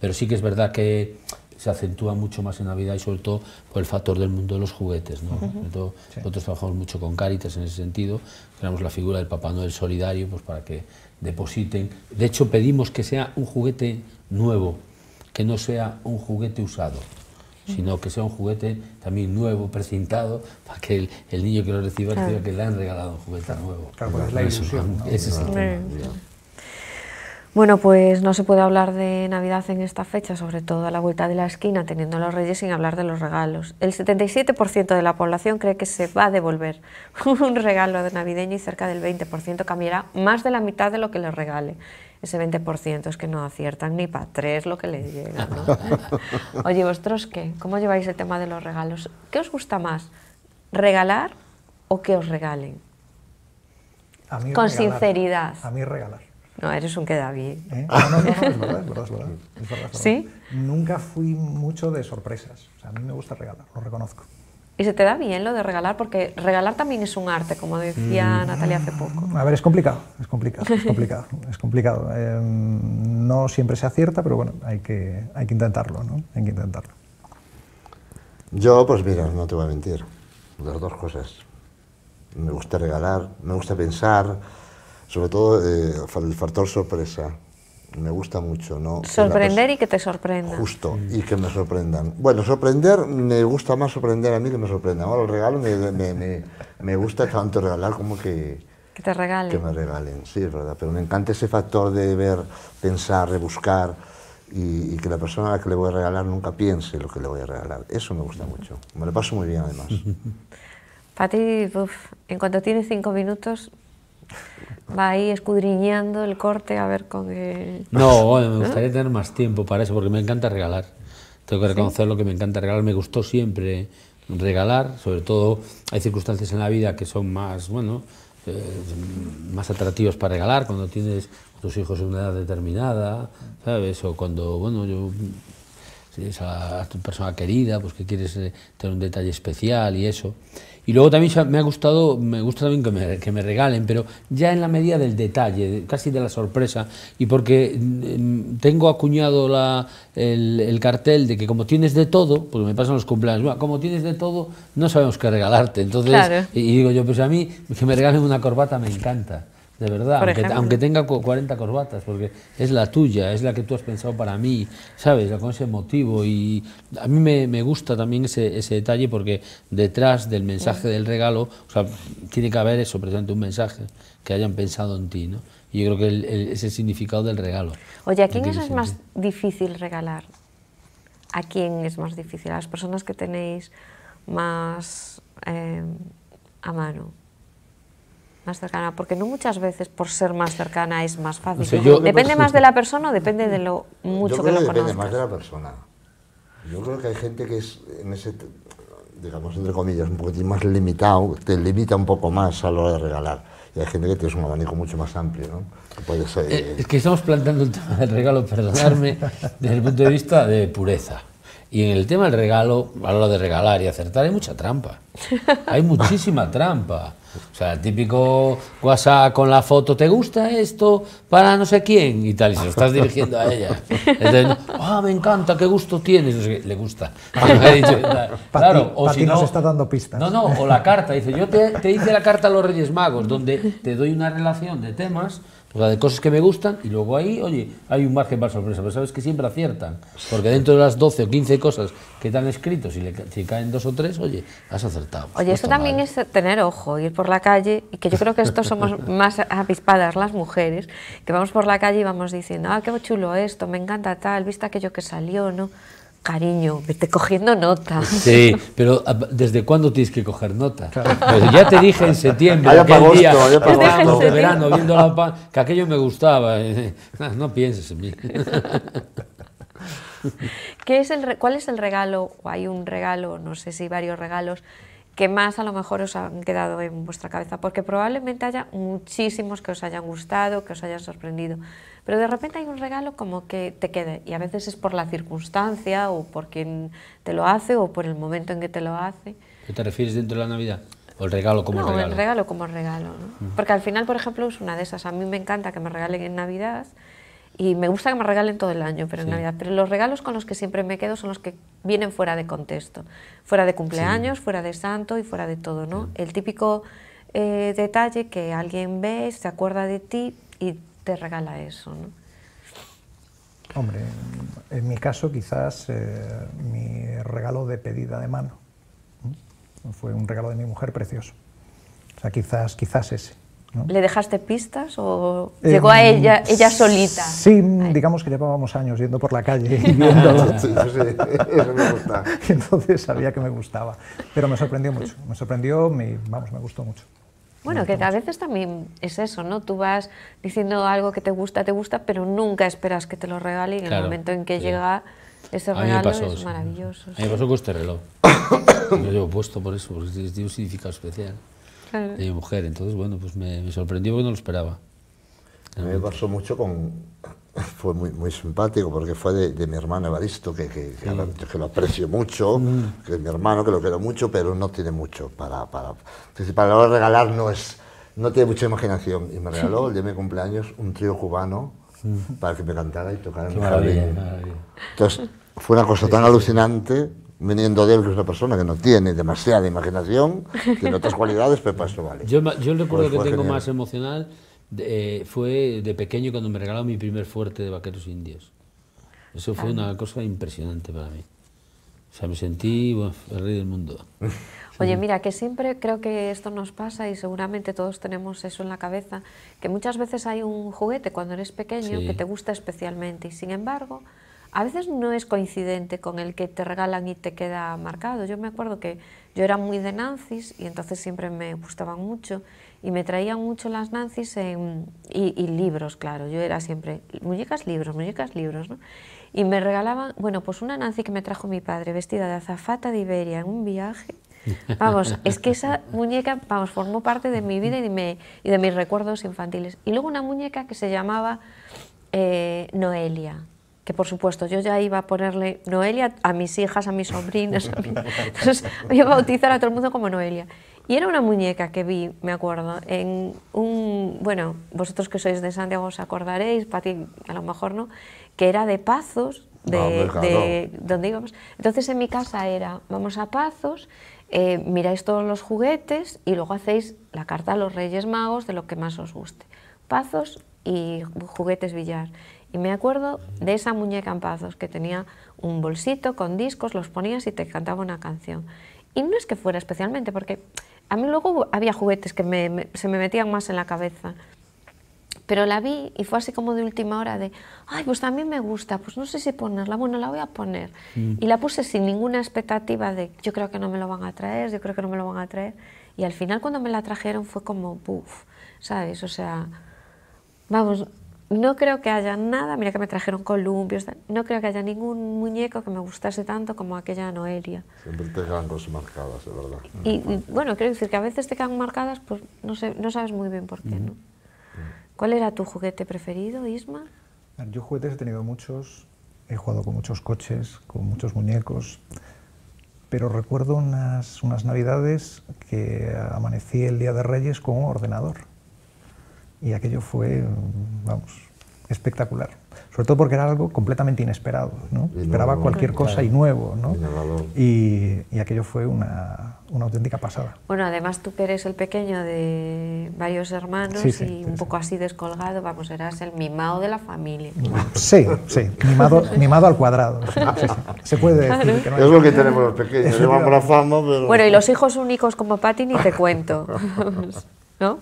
Pero sí que es verdad que se acentúa mucho más en Navidad y sobre todo por el factor del mundo de los juguetes. Nosotros trabajamos mucho con Caritas en ese sentido, creamos la figura del Papá Noel solidario pues para que depositen. De hecho, pedimos que sea un juguete nuevo, que no sea un juguete usado sino que sea un juguete también nuevo, presentado para que el, niño que lo reciba claro. que le han regalado un juguete nuevo. Claro, pues la ilusión, Bueno, pues no se puede hablar de Navidad en esta fecha, sobre todo a la vuelta de la esquina, teniendo a los reyes sin hablar de los regalos. El 77% de la población cree que se va a devolver [laughs] un regalo de navideño y cerca del 20% cambiará más de la mitad de lo que le regale ese 20% es que no aciertan ni para tres lo que les llega. ¿no? [laughs] Oye, ¿vosotros qué? ¿Cómo lleváis el tema de los regalos? ¿Qué os gusta más? ¿Regalar o que os regalen? Con sinceridad. A mí regalar. No, eres un que bien. ¿Eh? No, no, no, [laughs] es verdad, es verdad, ¿Sí? Nunca fui mucho de sorpresas. O sea, a mí me gusta regalar, lo reconozco. Y se te da bien lo de regalar, porque regalar también es un arte, como decía mm. Natalia hace poco. A ver, es complicado, es complicado, es complicado. [laughs] es complicado. Em, no siempre se acierta, pero bueno, hay que, hay que intentarlo, ¿no? Hay que intentarlo. Yo, pues mira, no te voy a mentir, las dos cosas. Me gusta regalar, me gusta pensar, sobre todo eh, el factor sorpresa me gusta mucho, ¿no? Sorprender y que te sorprendan. Justo, mm. y que me sorprendan. Bueno, sorprender, me gusta más sorprender a mí que me sorprendan. Ahora, el regalo me, me, me gusta tanto regalar como que... Que te regalen. Que me regalen, sí, es verdad. Pero me encanta ese factor de ver, pensar, rebuscar y, que la persona a la que le voy a regalar nunca piense lo que le voy a regalar. Eso me gusta mucho. Me lo paso muy bien, además. [laughs] Para ti, en cuanto tienes cinco minutos, va ahí escudriñando el corte a ver con qué... No, [laughs] me gustaría tener más tiempo para eso, porque me encanta regalar. Tengo que reconocer lo que me encanta regalar. Me gustó siempre regalar, sobre todo hay circunstancias en la vida que son más, bueno, eh, más atractivos para regalar, cuando tienes tus hijos en una edad determinada, ¿sabes? O cuando, bueno, yo a, tu persona querida, pues que quieres eh, tener un detalle especial y eso. Y luego también me ha gustado, me gusta también que me, que me regalen, pero ya en la medida del detalle, casi de la sorpresa, y porque mm, mm, tengo acuñado la, el, cartel de que como tienes de todo, porque me pasan los cumpleaños, como tienes de todo, no sabemos qué regalarte. Entonces, y, digo yo, pues a mí que me regalen una corbata me encanta. De verdad, aunque, tenga 40 corbatas, porque es la tuya, es la que tú has pensado para mí, ¿sabes? Con ese motivo. Y a mí me, gusta también ese, ese, detalle porque detrás del mensaje del regalo, sea, tiene que haber eso, precisamente un mensaje que hayan pensado en ti, ¿no? Y yo creo que ese es el significado del regalo. Oye, ¿a quién es más difícil regalar? ¿A quién es más difícil? ¿A las personas que tenéis más eh, a mano? Más cercana, porque no muchas veces por ser más cercana es más fácil. ¿Depende más de la persona o depende de lo mucho yo que, Depende más de la persona. Yo creo que hay gente que es en ese, digamos, entre comillas, un poquitín más limitado, te limita un poco más a la hora de regalar. Y hay gente que tiene un abanico mucho más amplio, ¿no? Eh, eh, es que estamos planteando el tema del regalo, perdonarme, desde el punto de vista de pureza. Y en el tema del regalo, a la de regalar y acertar, hay mucha trampa. Hay [laughs] muchísima trampa. O sea, el típico WhatsApp con la foto, ¿te gusta esto para no sé quién? Y tal, y se lo estás dirigiendo a ella. ah, me encanta, qué gusto tienes. le gusta. [laughs] claro, o si no, nos está dando pistas. No, no, o la carta. Dice, yo te, te hice la carta a los Reyes Magos, donde te doy una relación de temas o sea, de cosas que me gustan y luego ahí, oye, hay un margen para sorpresa, pero sabes que siempre aciertan. Porque dentro de las 12 o 15 cosas que te han escrito, si, le, si caen dos o tres, oye, has acertado. Oye, eso también es tener ojo, ir por la calle, y que yo creo que estos somos [laughs] más avispadas las mujeres, que vamos por la calle y vamos diciendo, ah, qué chulo esto, me encanta tal, viste aquello que salió, ¿no? Cariño, vete cogiendo notas. Sí, pero ah, ¿desde cuándo tienes que coger notas? Pues ya te dije en septiembre, aquel día, este que aquello me gustaba. Eh, eh, no pienses en mí. [laughs] ¿Qué es el, ¿Cuál es el regalo? O hay un regalo, no sé si varios regalos, que más a lo mejor os han quedado en vuestra cabeza, porque probablemente haya muchísimos que os hayan gustado, que os hayan sorprendido, pero de repente hay un regalo como que te quede, y a veces es por la circunstancia o por quien te lo hace o por el momento en que te lo hace. ¿Qué te refieres dentro de la Navidad? ¿O el regalo como regalo? el regalo como regalo, porque al final, por ejemplo, es una de esas, a mí me encanta que me regalen en Navidad, y me gusta que me regalen todo el año, pero en realidad Navidad. Pero los regalos con los que siempre me quedo son los que vienen fuera de contexto, fuera de cumpleaños, fuera de santo y fuera de todo, ¿no? El típico eh, detalle que alguien ve, se acuerda de ti y te regala eso, ¿no? Hombre, en mi caso quizás eh, mi regalo de pedida de mano fue un regalo de mi mujer precioso. O sea, quizás, quizás ese. ¿Le dejaste pistas o eh, llegó a ella, mm, ella solita? Sí, digamos que llevábamos años yendo por la calle y [laughs] viéndolo. sí, eso me [laughs] entonces sabía que me gustaba, pero me sorprendió mucho, me sorprendió, vamos, me gustó mucho. Bueno, que a veces también es eso, ¿no? Tú vas diciendo algo que te gusta, te gusta, pero nunca esperas que te lo regalen y en el momento en que llega ese regalo es maravilloso. A mí me pasó con este reloj. Yo llevo puesto por eso, porque tiene un significado especial de mi mujer. Entonces, bueno, pues me, sorprendió porque no lo esperaba. mí me pasó mucho con... [laughs] Fue muy, muy simpático porque fue de, mi hermano Evaristo, que, que, que, lo aprecio mucho, mm. que es mi hermano, que lo quiero mucho, pero no tiene mucho para... para para regalar no es... No tiene mucha imaginación. Y me regaló el día de mi cumpleaños un trío cubano para que me cantara y tocara en jardín. Entonces, fue una cosa tan alucinante viniendo de que es una persona que no tiene demasiada imaginación, tiene otras [laughs] cualidades, pero para eso vale. Yo, el recuerdo pues que tengo más emocional eh, fue de pequeño cuando me regalaron mi primer fuerte de vaqueros indios. Eso fue una ah. cosa impresionante para mí. O sea, me sentí el rey del mundo. [laughs] Oye, mira, que siempre creo que esto nos pasa y seguramente todos tenemos eso en la cabeza, que muchas veces hay un juguete cuando eres pequeño que te gusta especialmente y sin embargo a veces no es coincidente con el que te regalan y te queda marcado. Yo me acuerdo que yo era muy de Nancy's y entonces siempre me gustaban mucho y me traían mucho las Nancy's y, libros, claro. Yo era siempre muñecas, libros, muñecas, libros. ¿no? Y me regalaban, bueno, pues una Nancy que me trajo mi padre vestida de azafata de Iberia en un viaje. [laughs] Vamos, es que esa muñeca, vamos, formó parte de mi vida y de, mis recuerdos infantiles. Y luego una muñeca que se llamaba eh, Noelia que por supuesto yo ya iba a ponerle Noelia a mis hijas, a mis sobrinas, [laughs] entonces yo iba a bautizar a todo el mundo como Noelia. Y era una muñeca que vi, me acuerdo, en un, bueno, vosotros que sois de Santiago os acordaréis, Pati a lo mejor no, que era de Pazos, de, donde íbamos. Entonces en mi casa era, vamos a Pazos, eh, miráis todos los juguetes y luego hacéis la carta a los Reyes Magos de lo que más os guste. Pazos y juguetes billar. Y me acuerdo de esa muñeca en pazos que tenía un bolsito con discos, los ponías y te cantaba una canción. Y no es que fuera especialmente, porque a mí luego había juguetes que se me metían más en la cabeza. Pero la vi y fue así como de última hora de, ay, pues también me gusta, pues no sé si ponerla, bueno, la voy a poner. Mm. Y la puse sin ninguna expectativa de, yo creo que no me lo van a traer, yo creo que no me lo van a traer. Y al final cuando me la trajeron fue como, puff, ¿sabes? O sea, vamos, no creo que haya nada, mira que me trajeron columpios, no creo que haya ningún muñeco que me gustase tanto como aquella Noelia. Siempre te quedan cosas marcadas, de verdad. Y, bueno, quiero decir que a veces te quedan marcadas, pues no, no sabes muy bien por qué, ¿no? ¿Cuál era tu juguete preferido, Isma? Yo juguetes he tenido muchos, he jugado con muchos coches, con muchos muñecos, pero recuerdo unas, unas navidades que amanecí el día de Reyes con un ordenador y aquello fue, vamos, espectacular. Sobre todo porque era algo completamente inesperado, ¿no? Esperaba cualquier cosa y nuevo, ¿no? Y, aquello fue una, auténtica pasada. Bueno, además tú que eres el pequeño de varios hermanos y un poco así descolgado, vamos, eras el mimado de la familia. Sí, sí, mimado, al cuadrado. Se puede decir que no Es lo que tenemos los pequeños, llevamos la fama, Bueno, y los hijos únicos como Pati ni te cuento, [laughs] ¿no?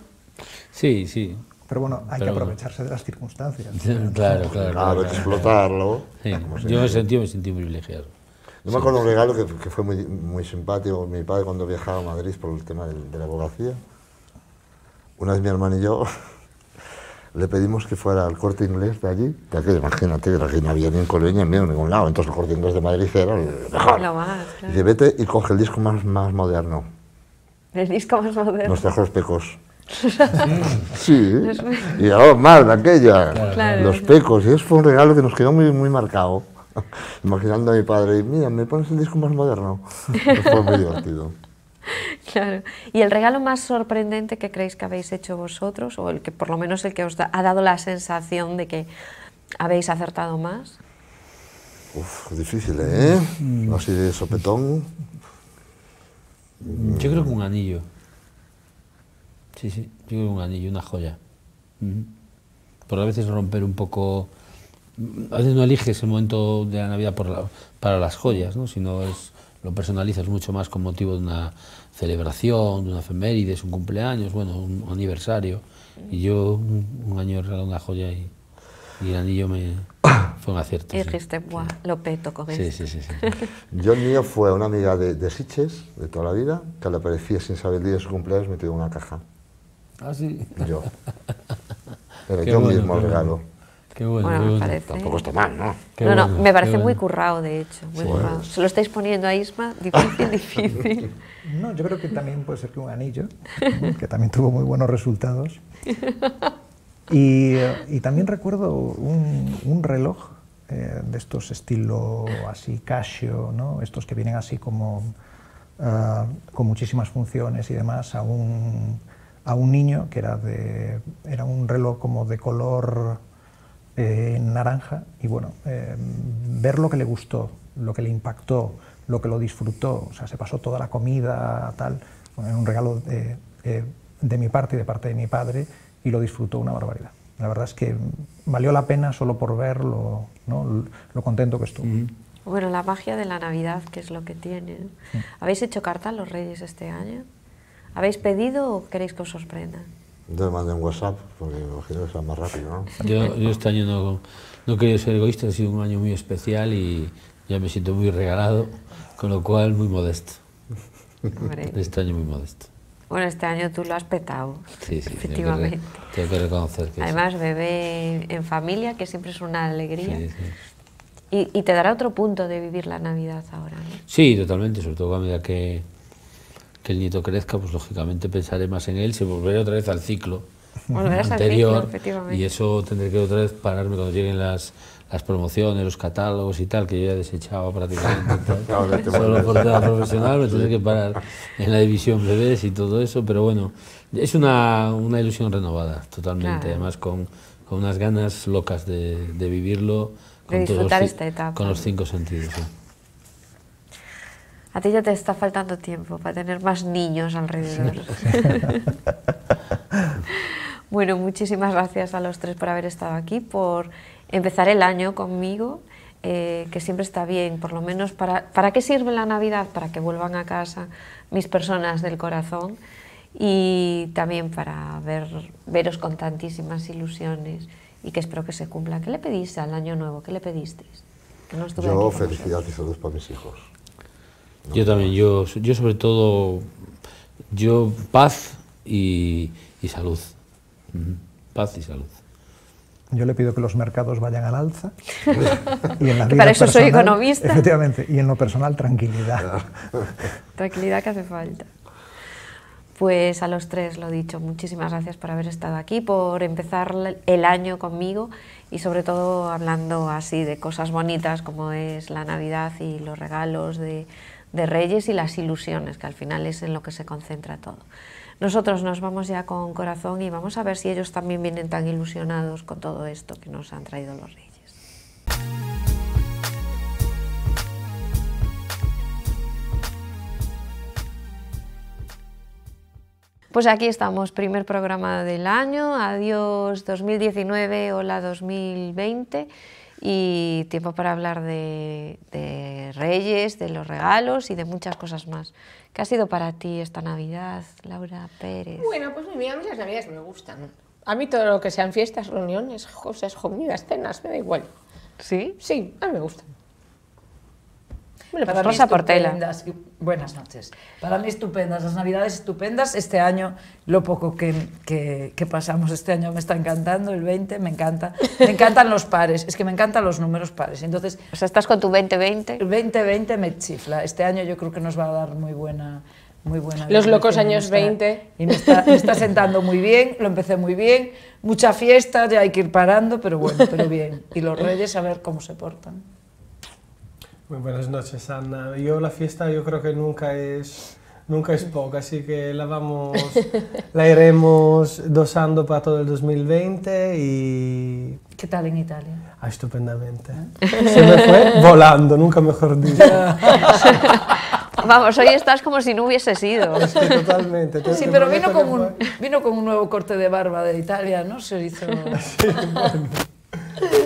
Sí, sí, pero bueno, hay que aprovecharse de las circunstancias. [laughs] claro, claro, claro, explotarlo. Yo me sentí, me sentí privilegiado. Yo me acuerdo un regalo que, fue muy, muy, simpático. Mi padre cuando viajaba a Madrid por el tema de, la abogacía, una vez mi hermano y yo [laughs] le pedimos que fuera al corte inglés de allí, imagínate, de aquí no había ni en Colonia ni en ningún lado, entonces el corte inglés de Madrid era el mejor. Y dice, vete y coge el disco más, más moderno. El disco más moderno. Nos trajo los pecos. [laughs] Sí, y ahora más de aquella, los pecos, y eso fue un regalo que nos quedó muy, muy marcado. [laughs] Imaginando a mi padre, y mira, me pones el disco más moderno. fue muy divertido. [laughs] Claro. ¿Y el regalo más sorprendente que creéis que habéis hecho vosotros, o el que por lo menos el que os ha dado la sensación de que habéis acertado más? difícil, ¿eh? Mm. Así de sopetón. Yo creo que un anillo. Sí, sí, yo un anillo, una joya. por a veces romper un poco... A veces no eliges el momento de la Navidad para las joyas, sino es, lo personalizas mucho más con motivo de una celebración, de una efemérides, un cumpleaños, bueno, un aniversario. Y yo un, año regalé una joya y, el anillo me [coughs] fue un acierto. Y dijiste, lo peto con sí, Sí, sí, sí. [laughs] yo el mío fue una amiga de, de Siches, de toda la vida, que le aparecía sin saber el día de su cumpleaños, me tiró una caja. Ah, sí. Yo. [laughs] Pero yo mismo el regalo. Qué bueno, Parece... Tampoco está mal, ¿no? no, no, me parece muy currado, de hecho. Pues. Se lo estáis poniendo a Isma, [laughs] difícil, difícil. No, yo creo que también puede ser que un anillo, que también tuvo muy buenos resultados. [laughs] Y, también recuerdo un, reloj eh, de estos estilo así Casio, ¿no? estos que vienen así como ah, con muchísimas funciones y demás, a un a un niño que era, de, era un reloj como de color eh, naranja y bueno, eh, ver lo que le gustó, lo que le impactó, lo que lo disfrutó, o sea, se pasó toda la comida, tal, un regalo eh, de, mi parte y de parte de mi padre y lo disfrutó una barbaridad. La verdad es que valió la pena solo por ver lo, ¿no? lo contento que estuvo. Bueno, la magia de la Navidad, que es lo que tiene. ¿Habéis hecho carta a los Reyes este año? ¿Habéis pedido o queréis que os sorprenda? Entonces mandé un WhatsApp, porque imagino que sea más rápido, ¿no? Yo, este año no, no quería ser egoísta, ha sido un año muy especial y ya me siento muy regalado, con lo cual muy modesto. Este año muy modesto. Bueno, este año tú lo has petado, sí, sí, efectivamente. Tengo que, reconocer que Además, bebé en familia, que siempre es una alegría. Sí, sí. Y, y te dará otro punto de vivir la Navidad ahora, ¿no? Sí, totalmente, sobre todo a medida que que el nieto crezca, pues lógicamente pensaré más en él, se volveré otra vez al ciclo anterior. y eso tendré que otra vez pararme cuando lleguen las, las promociones, los catálogos y tal, que yo ya desechaba prácticamente. [laughs] Solo por tema profesional me tendré que parar en la división bebés y todo eso, pero bueno, es una, una ilusión renovada, totalmente, además con, con, unas ganas locas de, de vivirlo. Con de disfrutar esta etapa. Con los cinco sentidos. A ti ya te está faltando tiempo para tener más niños alrededor. [laughs] bueno, muchísimas gracias a los tres por haber estado aquí, por empezar el año conmigo, eh, que siempre está bien, por lo menos para, para qué sirve la Navidad, para que vuelvan a casa mis personas del corazón y también para ver, veros con tantísimas ilusiones y que espero que se cumpla. ¿Qué le pedís al año nuevo? ¿Qué le pedisteis? Yo felicidad y salud para mis hijos. Yo también, yo, sobre todo, yo paz y, salud. Paz y salud. Yo le pido que los mercados vayan al alza. [laughs] y Para eso soy economista. Efectivamente, y en lo personal, tranquilidad. [laughs] tranquilidad que hace falta. Pues a los tres lo dicho, muchísimas gracias por haber estado aquí, por empezar el año conmigo y sobre todo hablando así de cosas bonitas como es la Navidad y los regalos de de Reyes y las ilusiones, que al final es en lo que se concentra todo. Nosotros nos vamos ya con corazón y vamos a ver si ellos también vienen tan ilusionados con todo esto que nos han traído los Reyes. Pues aquí estamos, primer programa del año, adiós 2019, hola 2020 y tiempo para hablar de, Reyes, de los regalos y de muchas cosas más. ¿Qué ha sido para ti esta Navidad, Laura Pérez? Bueno, pues mira, a mí las Navidades me gustan. A mí todo lo que sean fiestas, reuniones, cosas, comidas, cenas, me da igual. ¿Sí? Sí, a mí me gustan. Pues rosa Portela. Buenas noches. Para mí estupendas, las navidades estupendas. Este año, lo poco que, pasamos este año me está encantando, el 20 me encanta. Me encantan los pares, es que me encantan los números pares. Entonces, o sea, estás con tu 2020. El 2020 me chifla. Este año yo creo que nos va a dar muy buena... Muy buena. Los locos años 20. Y está, me está, sentando muy bien, lo empecé muy bien. Mucha fiesta, ya hay que ir parando, pero bueno, pero bien. Y los reyes a ver cómo se portan buenas noches, Ana. Yo la fiesta yo creo que nunca es, nunca es poca, así que la vamos, [laughs] la iremos dosando para todo el 2020 y... ¿Qué tal en Italia? Ah, estupendamente. Ah. Se me fue [laughs] volando, nunca mejor dicho. [laughs] Vamos, hoy estás como si no hubieses sido. totalmente. sí, pero vino con, un, vino con un nuevo corte de barba de Italia, ¿no? Se hizo...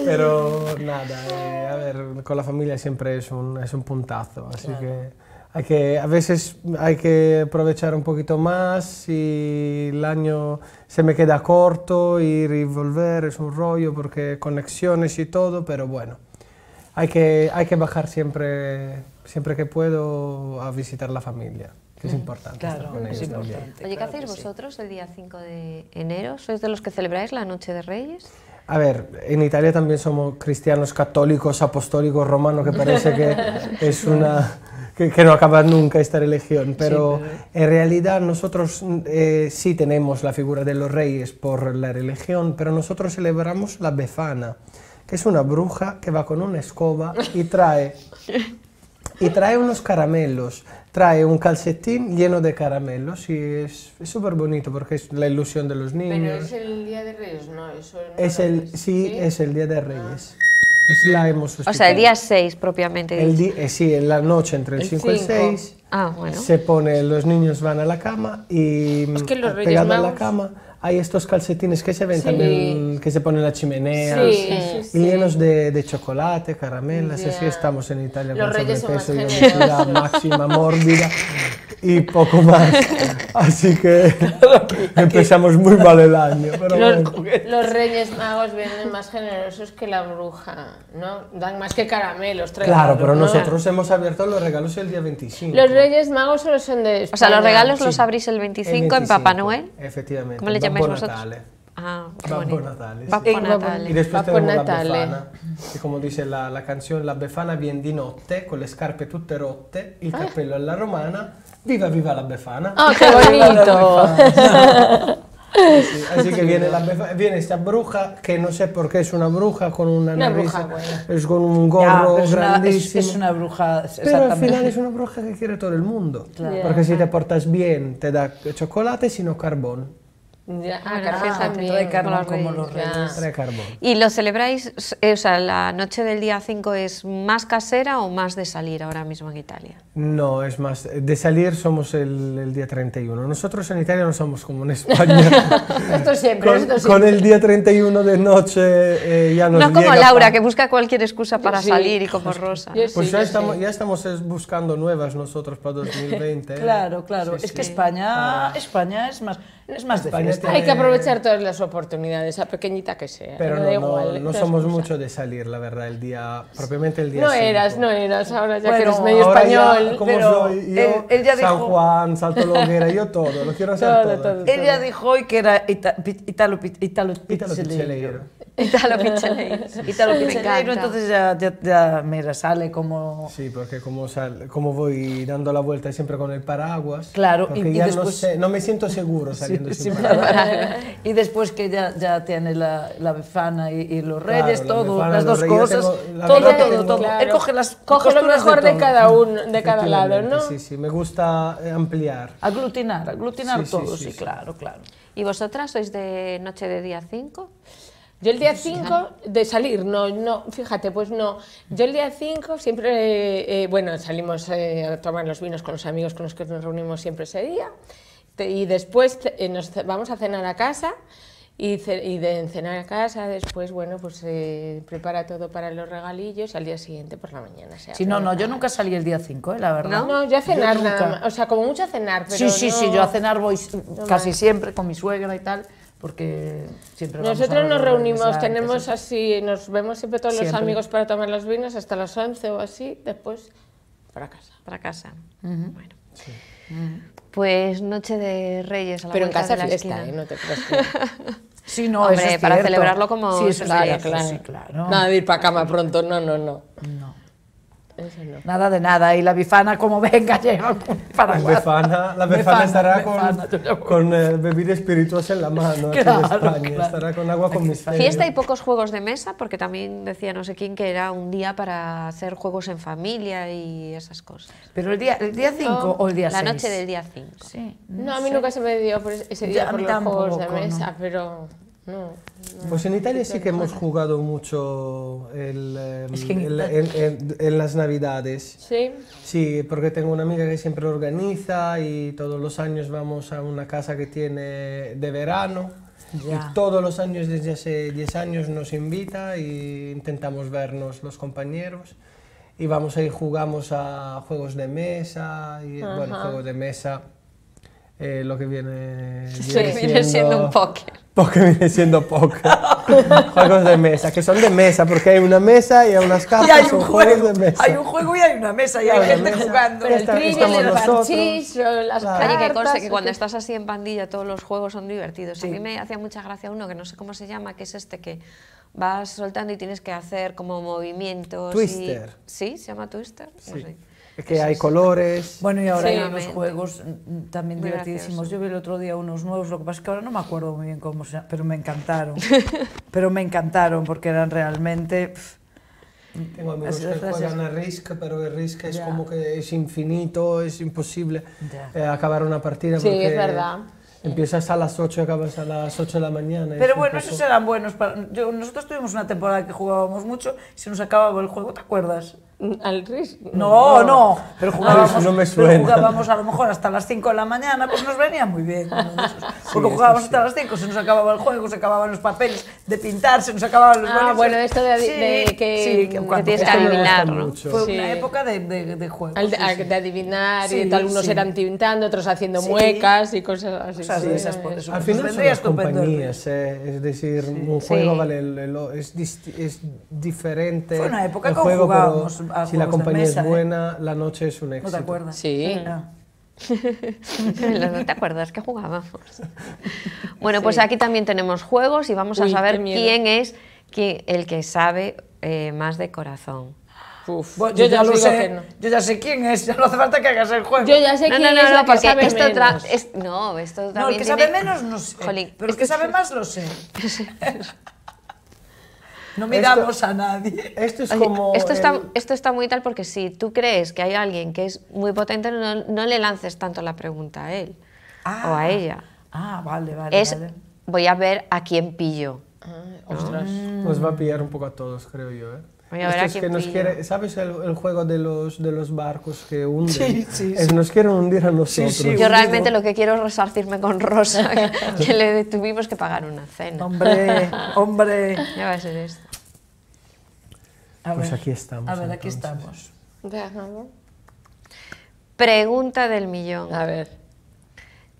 Pero nada, eh, a ver, con la familia siempre es un, es un puntazo, así que, hay que a veces hay que aprovechar un poquito más y el año se me queda corto, ir y volver es un rollo porque conexiones y todo, pero bueno, hay que, hay que bajar siempre, siempre que puedo a visitar la familia que es importante. Claro, Oye, ¿qué hacéis vosotros el día 5 de enero? ¿Sois de los que celebráis la Noche de Reyes? A ver, en Italia también somos cristianos católicos, apostólicos, romanos, que parece que [laughs] es una... Que, no acaba nunca esta religión, pero, en realidad nosotros eh, sí tenemos la figura de los reyes por la religión, pero nosotros celebramos la Befana, que es una bruja que va con una escoba y trae [laughs] y trae unos caramelos. Trae un calcetín lleno de caramelos y es súper bonito porque es la ilusión de los niños. Pero es el Día de Reyes, ¿no? es el, sí, es el Día de ah. Reyes la hemos O sea, el día 6 propiamente. El eh, sí, en la noche entre el, 5 y el 6. Ah, bueno. Se pone, los niños van a la cama y es mm, a la cama hay estos calcetines que se ven que se ponen en la chimenea, sí, sí, llenos de, chocolate, caramelas, así estamos en Italia los con sobrepeso y obesidad máxima mórbida. [laughs] y poco más. [laughs] Así que empezamos muy mal el año. Pero los, Reyes Magos vienen más generosos que la bruja, ¿no? Dan más que caramelos. Claro, pero nosotros hemos abierto los regalos el día 25. Los Reyes Magos solo son de... España. O sea, los regalos los abrís el 25, en Papá Noel. Efectivamente. ¿Cómo le llamáis vosotros? Ah, Babbo Natale. Sí. Natale. Y después tenemos Natale. la befana, Como dice la, la canción la befana viene di notte con le scarpe tutte rotte, il ah. cappello alla romana Viva, viva la Befana. Ah, qué bonito! [laughs] Así, que viene, la, viene esta bruja, que no sé por qué es una bruja con una, nariz, es con un gorro grandísimo. es, una bruja, Pero al final es una bruja que quiere todo el mundo. Porque si te portas bien te da chocolate, sino carbón. Ya, ah, también. como los reyes. ¿Y lo celebráis, eh, o sea, la noche del día 5 es más casera o más de salir ahora mismo en Italia? No, es más, de salir somos el, día 31. Nosotros en Italia no somos como en España. [laughs] esto siempre, con, el día 31 de noche eh, ya nos No como Laura, que busca cualquier excusa para salir y como Rosa. pues ya, estamos, ya eh, estamos buscando nuevas nosotros para 2020. [laughs] claro, claro. es que España, ah. España es más... Es más de Hay que aprovechar todas las oportunidades, a pequeñita que sea. Pero no, no, somos muchos mucho de salir, la verdad, el día, propiamente el día No eras, no eras, ahora ya que eres medio español. soy yo, San Juan, Salto Loguera, yo todo, lo quiero hacer todo. Él ya dijo hoy que era Italo Picheleiro. Italo Picheleiro. [laughs] Italo Picheleiro, entonces ya, ya, ya me sale como... Sí, porque como, sal, como voy dando la vuelta siempre con el paraguas, claro, y, después... no, no me siento seguro salir. [laughs] Y después que ya, ya tiene la, la befana y, los reyes, todo, las dos cosas, todo, todo, todo, Él coge, las coge lo mejor de, cada uno, de cada lado, ¿no? Sí, sí, me gusta eh, ampliar. Aglutinar, aglutinar todo, sí, claro, claro. ¿Y vosotras sois de Noche de Día 5? Yo el día 5 pues de salir, no, no, fíjate, pues no. Yo el día 5 siempre, eh, eh, bueno, salimos a tomar los vinos con los amigos con los que nos reunimos siempre ese día. Este, y después eh, nos vamos a cenar a casa y, de cenar a casa, después, bueno, pues se prepara todo para los regalillos al día siguiente por la mañana. Si sí, no, no, yo nunca salí el día 5, eh, la verdad. No, no yo a cenar O sea, como mucho a cenar, Sí, sí, sí, yo a cenar voy casi siempre con mi suegra y tal. Porque siempre Nosotros nos reunimos, tenemos así, nos vemos siempre todos los amigos para tomar los vinos hasta las 11 o así, después para casa. Para casa. Bueno. Sí. Pues Noche de Reyes a la Pero en casa de la fiesta, ¿eh? no te creas. [laughs] Sí, no, eso es para celebrarlo como... Sí, eso claro, es claro. claro. Nada de ir para cama pronto, no, no, no. No. Nada de nada. Y la bifana, como venga, [laughs] llega para La bifana, la bifana estará con, con eh, bebida espirituosa en la mano aquí en España. Estará con agua con misa Fiesta y pocos juegos de mesa, porque también decía no sé quién que era un día para hacer juegos en familia y esas cosas. Pero el día 5 el día o el día 6. La noche del día 5. Sí, no, a mí nunca se me dio por ese día por los juegos de mesa, pero pues en Italia sí que hemos jugado mucho el, em, en, las navidades. Sí. Sí, porque tengo una amiga que siempre organiza y todos los años vamos a una casa que tiene de verano. Y todos los años, desde hace 10 años, nos invita e intentamos vernos los compañeros. Y vamos ahí, jugamos a juegos de mesa, y, bueno, juegos de mesa eh, lo que viene, viene, siendo, un poker. Poker viene siendo poker. [laughs] juegos de mesa, que son de mesa, porque hay una mesa y hay unas cartas, y hay un son juego, juegos de mesa. Hay un juego y hay una mesa y hay, gente jugando. el trivial, el parchís, las claro. cartas. Oye, que cuando estás así en pandilla todos los juegos son divertidos. A mí me hacía mucha gracia uno que no sé cómo se llama, que es este que vas soltando y tienes que hacer como movimientos. Twister. ¿Sí? ¿Se llama Twister? que hay colores. Bueno, y ahora hay unos juegos mm, también divertidísimos. Yo vi el otro día unos nuevos, lo que pasa es que ahora no me acuerdo muy bien cómo se pero me encantaron. [laughs] pero me encantaron porque eran realmente... tengo amigos que juegan a Risk, pero el Risk es como que es infinito, es imposible eh, acabar una partida. Sí, es verdad. Empiezas a las 8 y acabas a las 8 de la mañana. Pero bueno, esos eran buenos. nosotros tuvimos una temporada que jugábamos mucho y se nos acababa el juego, ¿te acuerdas? al RIS. No, no, pero jugábamos, no me suena. jugábamos a lo mejor hasta las 5 de la mañana, pues nos venía muy bien. porque jugábamos hasta las 5, se nos acababa el juego, se acababan los papeles de pintar, se nos acababan los... Ah, bueno, esto de, que, que, tienes que adivinar, Fue una época de, de, de juegos. de, adivinar, y tal, unos eran pintando, otros haciendo muecas y cosas así. Pues, al final son las compañías, eh, es decir, un juego es, es, diferente. Fue una época que jugábamos si la compañía es ¿eh? buena, la noche es un éxito. ¿No te acuerdas? Sí. [laughs] No. te acuerdas que jugábamos. [laughs] Bueno, pues aquí también tenemos juegos y vamos a saber quién es el que sabe eh, más de corazón. yo, ya lo sé, yo ya sé quién es, ya no hace falta que hagas el juego. Yo ya sé no, quién es el que no, esto también No, el que sabe menos no sé, pero el que sabe más lo sé. [laughs] No miramos a nadie. Esto es como... Esto está, esto está muy tal porque si tú crees que hay alguien que es muy potente, no, le lances tanto la pregunta a él o a ah, ella. Ah, vale, vale. voy a ver a quién pillo. Ah, mm. Nos va a pillar un poco a todos, creo yo, ¿eh? Es que nos quiere, ¿Sabes el, juego de los, de los barcos que hunden? Nos quieren hundir a nosotros. Yo realmente lo que quiero es resarcirme con Rosa, que, [laughs] que le tuvimos que pagar una cena. Hombre, hombre. Ya va a ser esto pues aquí estamos. A ver, aquí estamos. Pregunta del millón. A ver.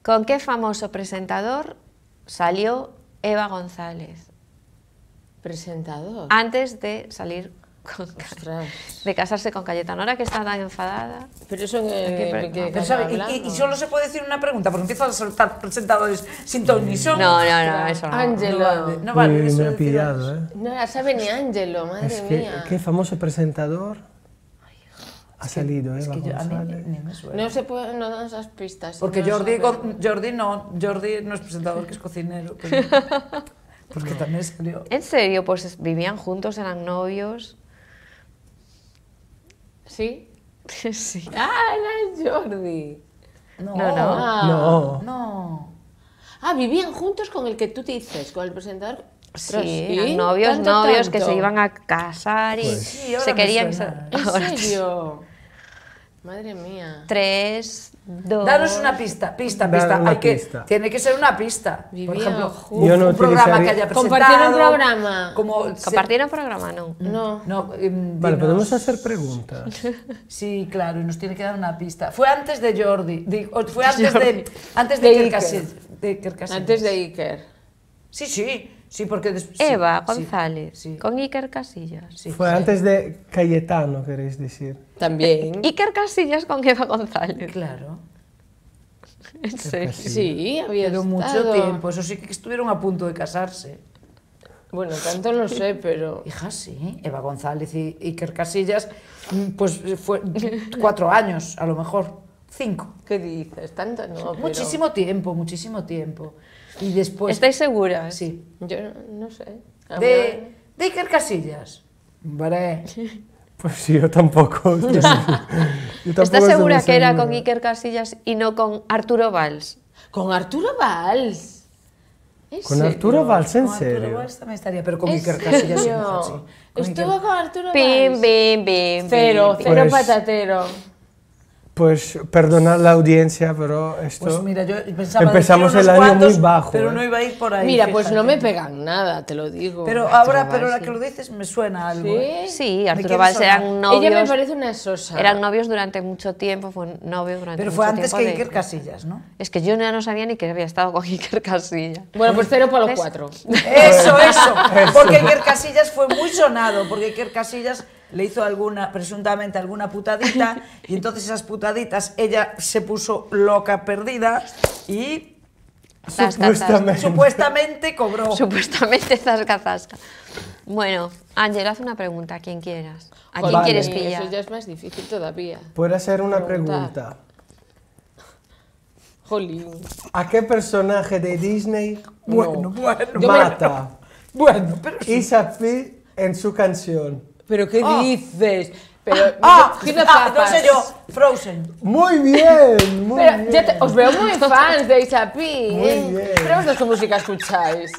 ¿Con qué famoso presentador salió Eva González? Presentador. Antes de salir de casarse con Cayetano, que está tan enfadada. Pero eso que, y, solo se puede decir una pregunta, porque empiezas a soltar presentadores sin ton ni No, no, no, eso no. Ángelo. No vale, me, me ha pillado, ¿eh? No la sabe ni Ángelo, madre es que, mía. Qué famoso presentador. Ha salido, ¿eh? No se puede, no dan esas pistas. Porque Jordi, Jordi no, Jordi no es presentador, que es cocinero. [laughs] porque también salió. En serio, pues vivían juntos, eran novios. ¿Sí? [laughs] sí. ¡Ah, era Jordi! No, no, ah, no. no. Ah, vivían juntos con el que tú dices, con el presentador. Sí, novios, novios que se iban a casar y pues, se querían. ¿En Madre mía. Tres, Danos una pista, pista, pista. tiene que ser una pista. Por ejemplo, un, programa que haya presentado. Compartir un programa. Como Compartir un programa, no. Mm, no. Em, vale, podemos hacer preguntas. [laughs] sí, claro, y nos tiene que dar una pista. Fue antes de Jordi, fue [laughs] antes de antes de, Antes de Iker. Sí, sí. Sí, porque Eva González, sí, con Iker Casillas. Sí, Fue antes de Cayetano, queréis decir. También. [laughs] Iker Casillas con Eva González. Claro. [laughs] Sí, había Pero mucho tiempo, eso sí que estuvieron a punto de casarse. Bueno, tanto no sé, pero... [laughs] Hija, sí, Eva González y Iker Casillas, mm, pues fue cuatro años, a lo mejor, cinco. ¿Qué dices? Tanto no, Muchísimo tiempo, muchísimo tiempo. Y después... ¿Estáis segura Sí. Yo no sé. De, Iker Casillas. Vale. [laughs] Pues sí, yo tampoco. [laughs] está segura que era con Iker Casillas y no con Arturo Valls? ¿Con Arturo Valls? ¿Con Arturo Valls, en serio? Con Arturo Valls también estaría, pero con Iker Casillas Estuvo con Arturo Valls. Pim, pim, Cero, cero pues- patatero. Pues perdonad la audiencia, pero esto. Pues mira, yo pensaba empezamos el año muy bajo. Pero ¿eh? no iba a ir por ahí. Mira, pues no me pegan nada, te lo digo. Pero ahora, pero la que lo dices me suena algo. Sí, ¿eh? sí Arturo Valls eran novios. Ella me parece una sosa. Eran novios durante mucho tiempo, fue novio durante Pero fue antes que Iker Casillas, ¿no? Es que yo ya no sabía ni que había estado con [laughs] Iker Casillas. Bueno, pues cero para los cuatro. [laughs] eso, [laughs] eso. Porque Iker Casillas fue muy sonado, porque Iker Casillas le hizo alguna, presuntamente alguna putadita, y entonces esas putaditas ella se puso loca perdida y supuestamente. cobró. Supuestamente zasca, zasca. Bueno, Ángel, haz una pregunta a quien quieras. ¿A quién quieres pillar? Eso ya es más difícil todavía. puede ser una pregunta. Jolín. ¿A qué personaje de Disney bueno, bueno, mata [laughs] bueno, pero en su canción? ¿Pero qué ah. dices? Pero, ah, ah, ah, no sé yo, Frozen. Muy bien, muy Pero bien. te, os veo muy [laughs] fans de Isapi. Muy ¿eh? bien. Pero música escucháis.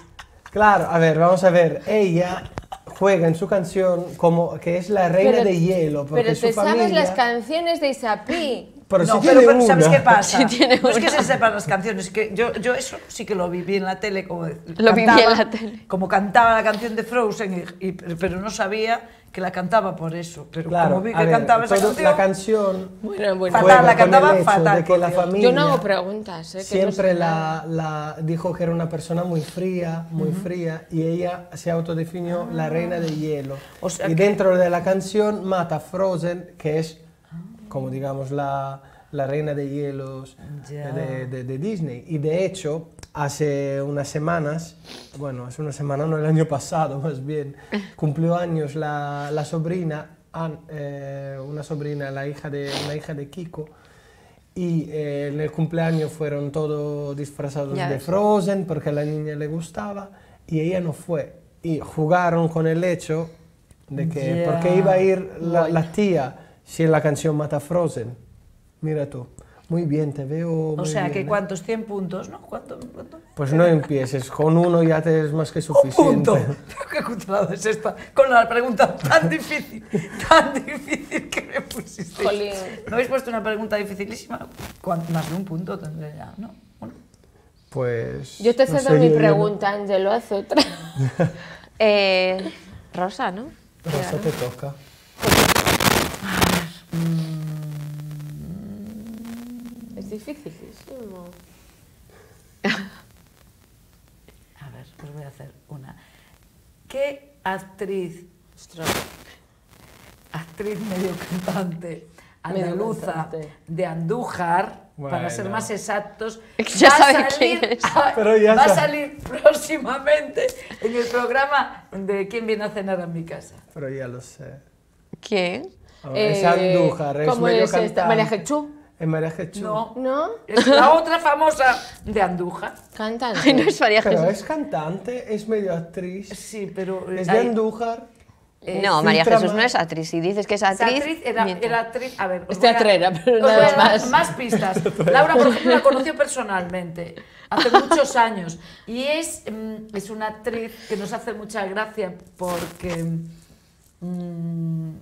Claro, a ver, vamos a ver. Ella juega en su canción como que es la reina de hielo. pero te sabes las canciones de Isapí. Pero no, pero, ¿sabes qué pasa? [laughs] no es que se sepan las canciones, que yo, yo eso sí que lo viví en la tele, como lo cantaba, viví en la tele. Como cantaba la canción de Frozen, y, pero no sabía que la cantaba por eso. Pero como vi que cantaba esa canción, la canción, fatal, la cantaba fatal. yo no hago preguntas. ¿eh? siempre la, dijo que era una persona muy fría, muy fría, y ella se autodefinió la reina de hielo. Ah. y dentro de la canción mata Frozen, que es como digamos la, la reina de hielos de, Disney. Y de hecho, hace unas semanas, bueno, hace una semana, no el año pasado [laughs] más bien, cumplió años la, la sobrina, eh, una sobrina, la hija de, la hija de Kiko. Y eh, en el cumpleaños fueron todos disfrazados de Frozen porque a la niña le gustaba y ella no fue. Y jugaron con el hecho de que, porque iba a ir la, la tía si en la canción mata Frozen, mira tú. Muy bien, te veo. O sea, que ¿eh? ¿cuántos? 100 puntos, ¿no? ¿Cuánto, Pues no empieces, con uno ya te es más que suficiente. ¿Un punto? [laughs] ¿Qué cutrado es esta? Con la pregunta tan difícil, tan difícil que me pusiste. ¿No habéis puesto una pregunta dificilísima? Más de un punto tendré ya, ¿no? Bueno. Pues. Yo te cedo mi pregunta, Ángelo, haz otra. [laughs] Eh, Rosa, ¿no? Rosa te toca. Es dificilísimo. [laughs] a ver, pues voy a hacer una. ¿Qué actriz, actriz medio cantante, andaluza, de Andújar, para ser más exactos, va, [laughs] va a [laughs] salir próximamente en el programa de ¿Quién viene a cenar a mi casa? Pero ya lo sé. ¿Quién? Ah, es eh, Andújar, es medio es María Jechú. Es María Jesús? No. ¿No? Es la otra famosa de Andújar. canta no es María Jesús. Pero es cantante, es medio actriz. Sí, pero... Es eh, de Andújar. Eh, no, María Jesús no es actriz. Si dices que es actriz, actriz era, actriz. A ver, Es pero más. Más pistas. Laura, por ejemplo, la conoció personalmente hace muchos años y es, mm, es una actriz que nos hace mucha gracia porque mm,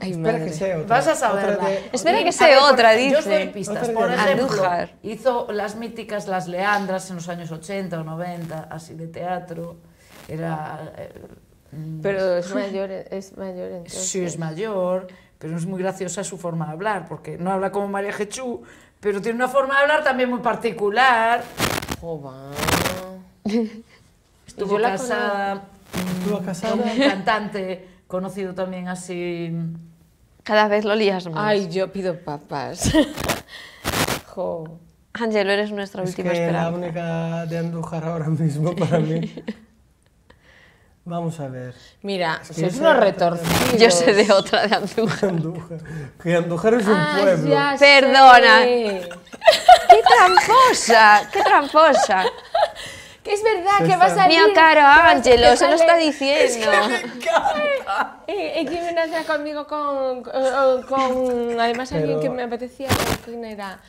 Espera que sea otra. Vas a saberla. Espera que sea otra, dice. pistas. Por ejemplo, hizo las míticas Las Leandras en los años 80 o 90, así de teatro. Era... Eh, mm, pero es [laughs] mayor, es mayor entonces. Sí, es mayor, pero es muy graciosa su forma de hablar, porque no habla como María Jechú, pero tiene una forma de hablar también muy particular. Joba. Mm, Estuvo casada... Estuvo casada... un cantante conocido también así. Cada vez lo lías más. Ay, yo pido papas. [laughs] jo. Angelo, eres nuestra última que la única de Andújar ahora mismo para mí. [laughs] Vamos a ver. Mira, es, es una retorcida. Yo sé de otra de Andújar. Andújar. Que Andújar es un pueblo. Perdona. [laughs] ¡Qué tramposa! ¡Qué tramposa! que es verdad que va a salir. Mira, caro, Ángelo, se lo está diciendo. Es que me encanta. Y eh, que me nace conmigo con, con, Además, alguien que me apetecía. ¿Quién era?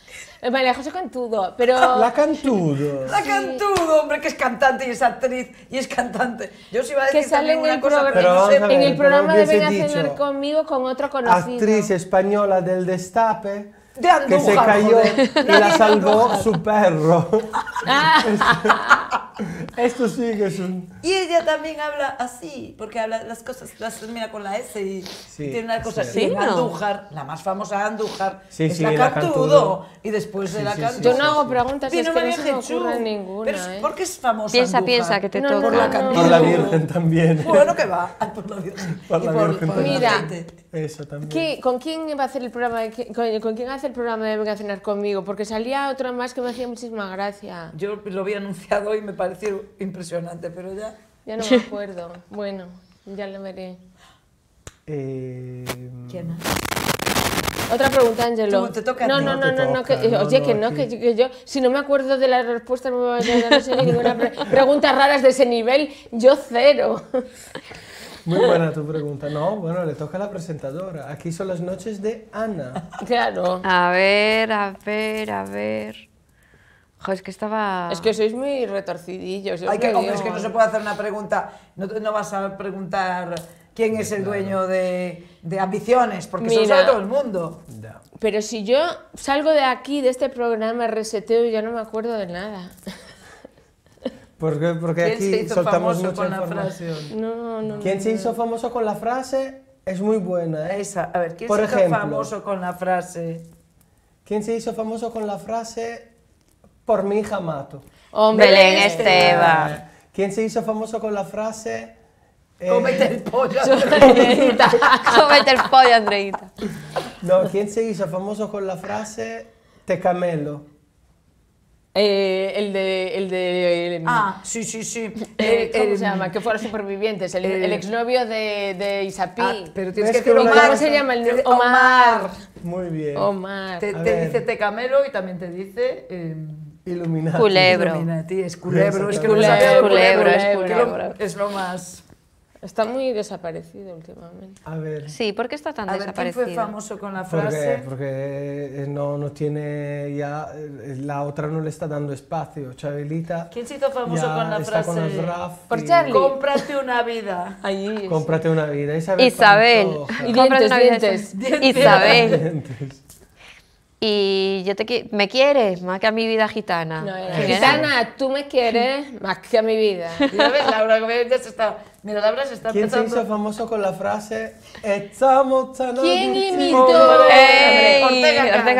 Eh, vale, José Cantudo, pero. La Cantudo. [laughs] La Cantudo, hombre, que es cantante y es actriz y es cantante. Yo os iba a decir que sale en el, cosa, pero no sé, en el programa de Ven a cenar conmigo con otro conocido. Actriz española del Destape de Andújar, que se cayó y la salvó su perro. [laughs] Esto sí que es un... Y ella también habla así, porque habla las cosas, las termina con la S y tiene una cosa así. Sí, no. Andújar, la más famosa Andújar, sí, es la Cantudo, y después de la Cantudo... Yo no hago preguntas, es que no se me ocurre ninguna. Pero ¿eh? ¿por qué es famosa Piensa, Andújar? piensa, que te no, toca. Por la, Cantudo. por la Virgen también. Bueno, que va, por la Virgen. Por la Virgen Mira... Eso ¿Con quién va a hacer el programa? De, con, quién hace el programa de cenar conmigo? Porque salía otra más que me hacía muchísima gracia. Yo lo había anunciado y me pareció impresionante, pero ya. Ya no me [laughs] acuerdo. bueno, ya lo veré. Eh, ¿Quién Otra pregunta, Ángelo. Te toca no, no, no, no, no, oye, que no, que, yo, si no me acuerdo de la respuesta, no me voy a dar ninguna pregunta preguntas raras de ese nivel, yo cero. [laughs] Muy buena tu pregunta. No, bueno, le toca a la presentadora. Aquí son las noches de Ana. Claro. A ver, a ver, a ver. es que estaba... Es que sois muy retorcidillos. Hay que, es que no se puede hacer una pregunta. No, no vas a preguntar quién es el dueño de, de ambiciones, porque Mira, eso sabe todo el mundo. Pero si yo salgo de aquí, de este programa, reseteo, y ya no me acuerdo de nada. Porque, porque aquí soltamos famoso mucha con la frase? ¿Quién se hizo famoso con la frase? Es muy buena. ¿eh? Esa, a ver, ¿quién se hizo famoso con la frase? ¿Quién se hizo famoso con la frase? Por mi hija mato. Hombre, Belén Esteban. ¿Quién se hizo famoso con la frase? Eh, ¡Cómete el pollo, [laughs] Andreita. ¡Cómete el pollo, Andreita. No, ¿quién se hizo famoso con la frase? Te camelo. Eh, el de. El de eh, ah, sí, sí, sí. [laughs] Eh, eh, ¿Cómo se llama? Que fuera supervivientes. El, el exnovio de, de Isapí. Ah, pero tienes que, que Omar, ¿Cómo se llama el Omar. Omar. Muy bien. Omar. Te, te dice y también te dice. Em, Iluminati. Culebro. Iluminati, es culebro. Es que culebro, es culebro, es culebro. Es lo más. Está muy desaparecido últimamente. A ver. Sí, ¿por qué está tan a desaparecido? Ver, ¿quién fue famoso con la frase? Porque, eh, no, no, tiene ya. Eh, la otra no le está dando espacio. Chabelita. ¿Quién se hizo famoso con la está frase? Con Raf Por Charlie. Cómprate una vida. Ahí es. Cómprate una vida. Isabel. Isabel. Y dientes, Cómprate Dientes. Isabel. Y yo te me quieres más que a mi vida gitana. gitana, tú me quieres más que a mi vida. Laura? está, mira, Laura se está ¿Quién se hizo famoso con la frase Estamos tan ¿Quién imitó?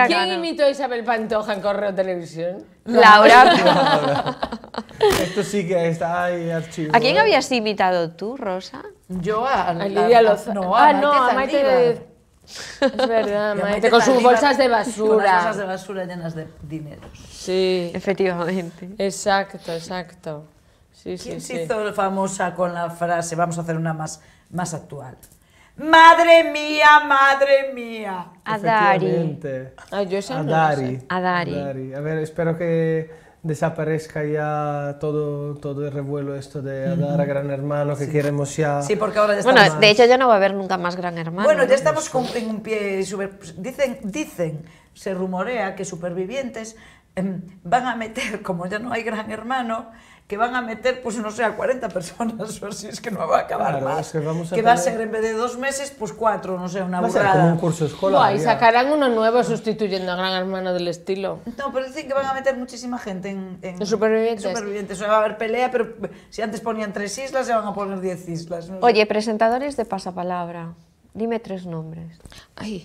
¿Quién imitó a Isabel Pantoja en Correo Televisión? Laura. Esto sí que está ahí archivo. ¿A quién habías imitado tú, Rosa? Yo a, Lidia ah, no, a Maite es verdad, Maite, con sus bolsas de basura. bolsas de basura llenas de dinero. Sí. Efectivamente. Exacto, exacto. Sí, ¿Quién se hizo famosa con la frase, vamos a hacer una más, más actual? Madre mía, madre mía. a Dari a yo a Adari. A ver, espero que desaparezca ya todo, todo el revuelo esto de dar a Gran Hermano que queremos ya. Sí, porque ahora Bueno, de hecho ya no va a haber nunca más Gran Hermano. Bueno, ya estamos con, en un pie pues, dicen dicen se rumorea que supervivientes em, van a meter [laughs] como ya no hay Gran Hermano que van a meter, pues no sé, a 40 personas [laughs] o si es que no va a acabar más. que, va a ser en vez de dos meses, pues cuatro, no sé, una va A ser como un curso escolar. y sacarán uno nuevo sustituyendo a Gran Hermano del estilo. No, pero dicen que van a meter muchísima gente en, en, en supervivientes. O sea, va a haber pelea, pero si antes ponían tres islas, se van a poner diez islas. Oye, presentadores de pasapalabra. Dime tres nombres.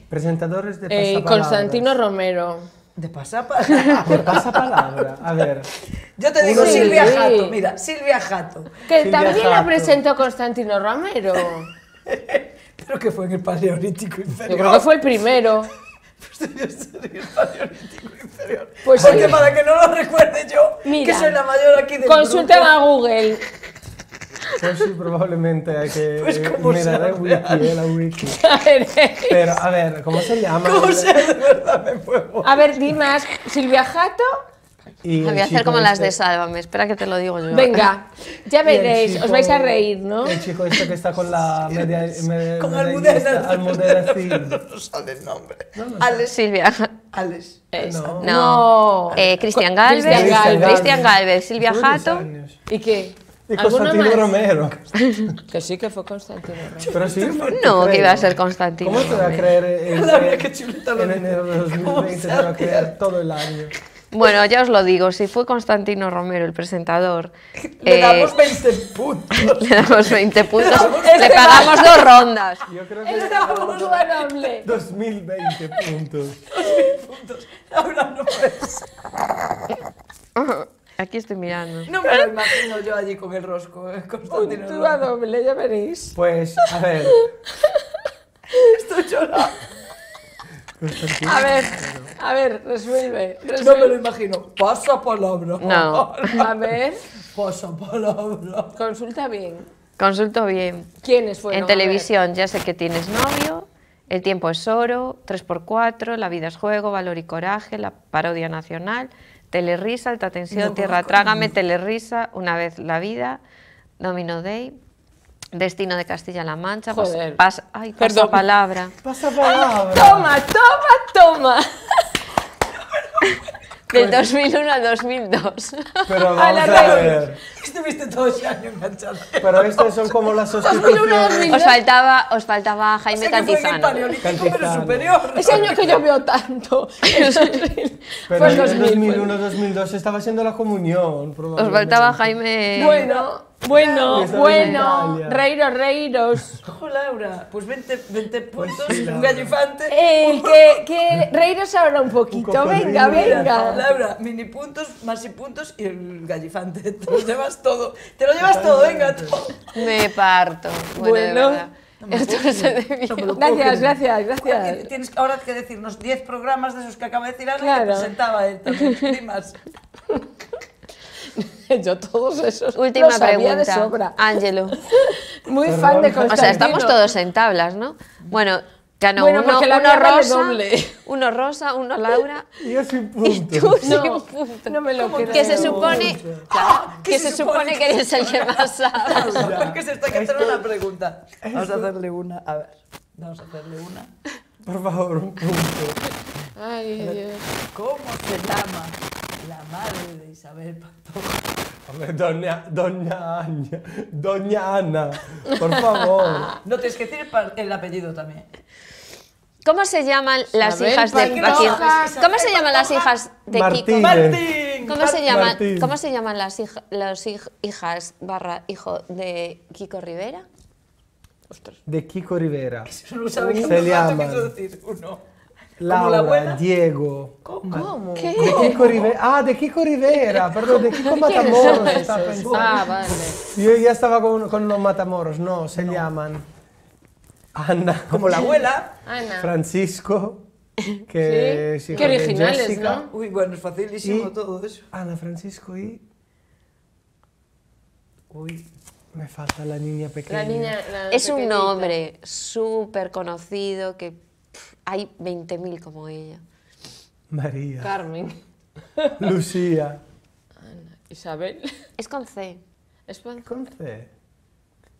Presentadores de eh, pasapalabra. Eh, Constantino Romero. [laughs] De pasapalabra. De A ver. Yo te digo Silvia Jato. Mira, Silvia Jato. Que también la presentó Constantino Romero. [laughs] Pero que fue en el Paleolítico Inferior. Yo creo que fue el primero. [laughs] pues yo en el Paleolítico Inferior. Pues Porque para que no lo recuerde yo, que soy la mayor aquí del Consulten a Google. Pues sí, probablemente hay que pues como eh, mirar el wiki, eh, la wiki. [laughs] Pero a ver, ¿cómo se llama? ¿Cómo se de A ver, di más. Silvia Jato. Y Voy a hacer como las este. de Sálvame, espera que te lo digo yo. Venga, [laughs] ya veréis, os vais a reír, ¿no? El chico este que está con la [laughs] media... media con Almudena. Almudena, no, no, sale el nombre. Alex Silvia. Alex. Eh, no. no. Eh, Cristian Galvez. Cristian Galvez. Galvez. Silvia Jato. ¿Y qué? Constantino Romero. que sí que fue Constantino Romero. Pero sí, no, que iba a ser Constantino. ¿Cómo te va a creer en, [laughs] en, enero de 2020? Te va a creer todo el año. Bueno, ya os lo digo, si fue Constantino Romero el presentador... [laughs] Le damos 20 eh, [laughs] puntos. Le damos 20 puntos, le, este pagamos dos rondas. Yo creo que este este ganable. 2020 puntos. 2000 puntos. Ahora no puedes. Aquí estoy mirando. No me lo imagino yo allí con el rosco, eh, Tú a doble, ya veréis. Pues, a ver. [laughs] Estoy llorando. Pues, a ver, a ver, resuelve, No me lo imagino. Pasa palabra. No. [laughs] A ver. Pasa palabra. Consulta bien. Consulto bien. ¿Quiénes fueron? En televisión, ya sé que tienes novio, El tiempo es oro, 3x4, La vida es juego, Valor y coraje, La parodia nacional, Telerisa, alta tensión, tierra, trágame, no. Telerisa, una vez la vida, Domino Day, Destino de Castilla-La Mancha, ay, pasa palabra. Pasa ah, palabra. toma, toma, toma. [laughs] Del 2001 al 2002. Pero [laughs] vamos a, a ver. Estuviste todo ese año enganchado. Pero estas son como las sustituciones. Os faltaba, os faltaba Jaime o sea Cantizano. el Cantizano. Pero superior. Ese año que yo veo tanto. pero 2001-2002 [laughs] estaba siendo la comunión, probablemente. Os faltaba Jaime... Bueno... Bueno, bueno, reiros, reiros. Ojo Laura, pues 20, pues puntos, un gallifante. el [laughs] que, que reiros ahora un poquito, venga, venga. Laura, mini puntos, más y puntos y el gallifante. [laughs] Te lo llevas todo, te lo llevas todo, venga. Todo. Me parto, bueno, Esto se debió. Gracias, gracias, gracias. Tienes ahora que decirnos 10 programas de esos que acaba de decir Ana que presentaba él climas. [laughs] [laughs] Yo todos esos Última pregunta. Ángelo. [laughs] Muy fan de Constantino. O sea, estamos todos en tablas, ¿no? Bueno, uno, uno rosa, uno rosa, uno Laura. [laughs] Y yo sin tú no, sin punto. No me lo creo. Que se supone, ah, que se, supone que eres el que más sabe. Ah, porque se está haciendo una pregunta. Vamos a hacerle una, a ver. Vamos a hacerle una. Por favor, un punto. Ay, Dios. ¿Cómo se llama madre de Isabel Pantoja. doña, doña Ana, doña Ana, por favor. No, tienes que decir el apellido también. ¿Cómo se llaman las hijas de ¿Cómo se llaman las hijas de Kiko? Martín, ¿Cómo, se llaman, ¿Cómo se llaman las los hijas barra hijo de Kiko Rivera? De Kiko Rivera. se, llaman. Laura, la Diego. ¿Cómo? ¿Qué? De Kiko Rivera. Ah, de Kiko Rivera, [laughs] perdón, de Kiko Matamoros. Ah, vale. Yo ah, ya estaba con, con los Matamoros, no, se llaman. Ana. Como la abuela. Ana. Francisco. Que es originales, ¿no? Uy, bueno, es facilísimo todo eso. Ana, Francisco y... Uy, me falta la niña pequeña. La niña, es un nombre súper conocido que hay 20.000 como ella. María. Carmen. [laughs] Lucía. Isabel. Es con C. Es con C.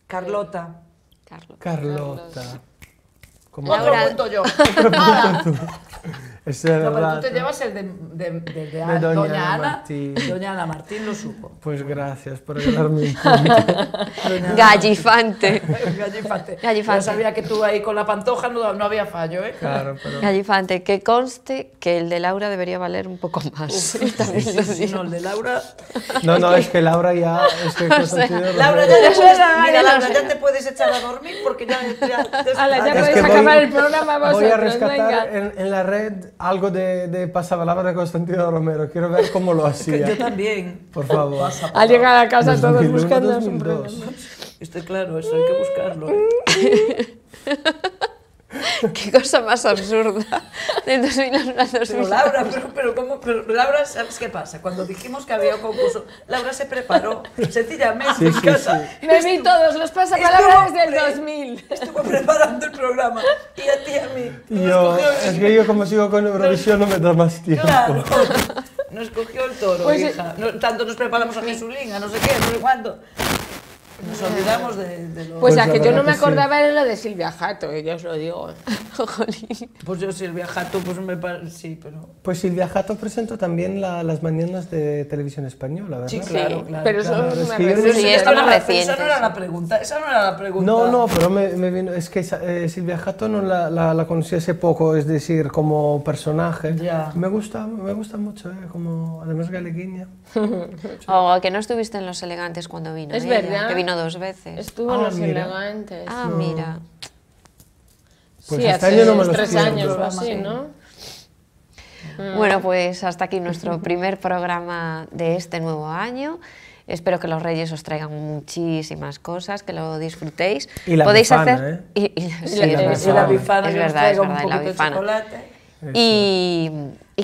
Carlota. Carlota. Carlota. Como ahora... punto yo. [laughs] pero tú te llevas el de, Doña, Ana. Martín. Doña Ana Martín lo supo. Pues gracias por ayudarme. [laughs] Gallifante. Gallifante. [laughs] Gallifante. sabía que tú ahí con la pantoja no, no había fallo, ¿eh? Gallifante, que conste que el de Laura debería valer un poco más. No, el de Laura... No, no, es que Laura ya... Laura, ya, mira, Laura, ya te puedes echar a dormir porque ya... ya, ya, Voy a rescatar en, la red algo de, de Pasapalabra de Constantino Romero. Quiero ver cómo lo hacía. [laughs] Yo también. Por favor. Al llegar a casa todos buscando esto Está claro, eso hay que buscarlo. [laughs] [laughs] Qué cosa más absurda. De 2001 a 2000. Pero Laura, ¿sabes qué pasa? Cuando dijimos que había un concurso, Laura se preparó sencillamente sí, en casa. Me vi todos los pasapalabras del 2000. Estuvo preparando el programa y a ti a mí. Yo, es que yo como sigo con Eurovisión no me da más tiempo. No escogió el toro, pues, hija. tanto nos preparamos a Jesulín, a no sé qué, no sé cuánto. Nos olvidamos de, de lo... Pues, pues a que yo no me acordaba de era lo de Silvia Jato, que yo os lo digo. [laughs] pues yo Silvia Jato, pues me parece... Sí, pero... Pues Silvia Jato presento también la, las mañanas de Televisión Española, ¿verdad? Sí, claro, claro. Pero eso no Es que sí, no Esa no era la pregunta, esa no era la pregunta. No, no, pero me, vino... Es que eh, Silvia Jato no la, la, conocí hace poco, es decir, como personaje. Ya. Me gusta, me gusta mucho, eh, como... Además, galeguiña. [laughs] oh, que no estuviste en Los Elegantes cuando vino. Es eh, verdad. Que vino dos veces. Estuvo ah, en los elegantes. Ah, mira. Pues este hace año no me los tres años o así, ¿no? Mm. Bueno, pues hasta aquí nuestro [laughs] primer programa de este nuevo año. Espero que los Reyes os traigan muchísimas cosas, que lo disfrutéis. Y la bifana, ¿eh? y- y- sí, la bifana. la bifana es verdad, es verdad, y la bifana. Y,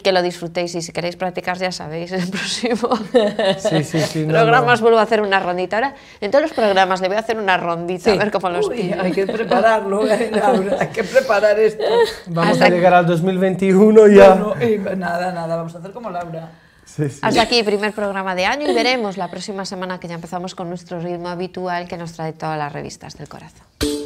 que lo disfrutéis. Y si queréis practicar, ya sabéis, el [laughs] próximo sí, vuelvo a hacer una rondita. Ahora, en todos los programas le voy a hacer una rondita, a ver cómo los Uy, Hay que prepararlo, ¿eh? [laughs] Laura, hay que preparar esto. Vamos a llegar al 2021 ya. nada, nada, vamos a hacer como Laura. Hasta aquí, primer programa de año y veremos la próxima semana que ya empezamos con nuestro ritmo habitual que nos trae todas las revistas del corazón.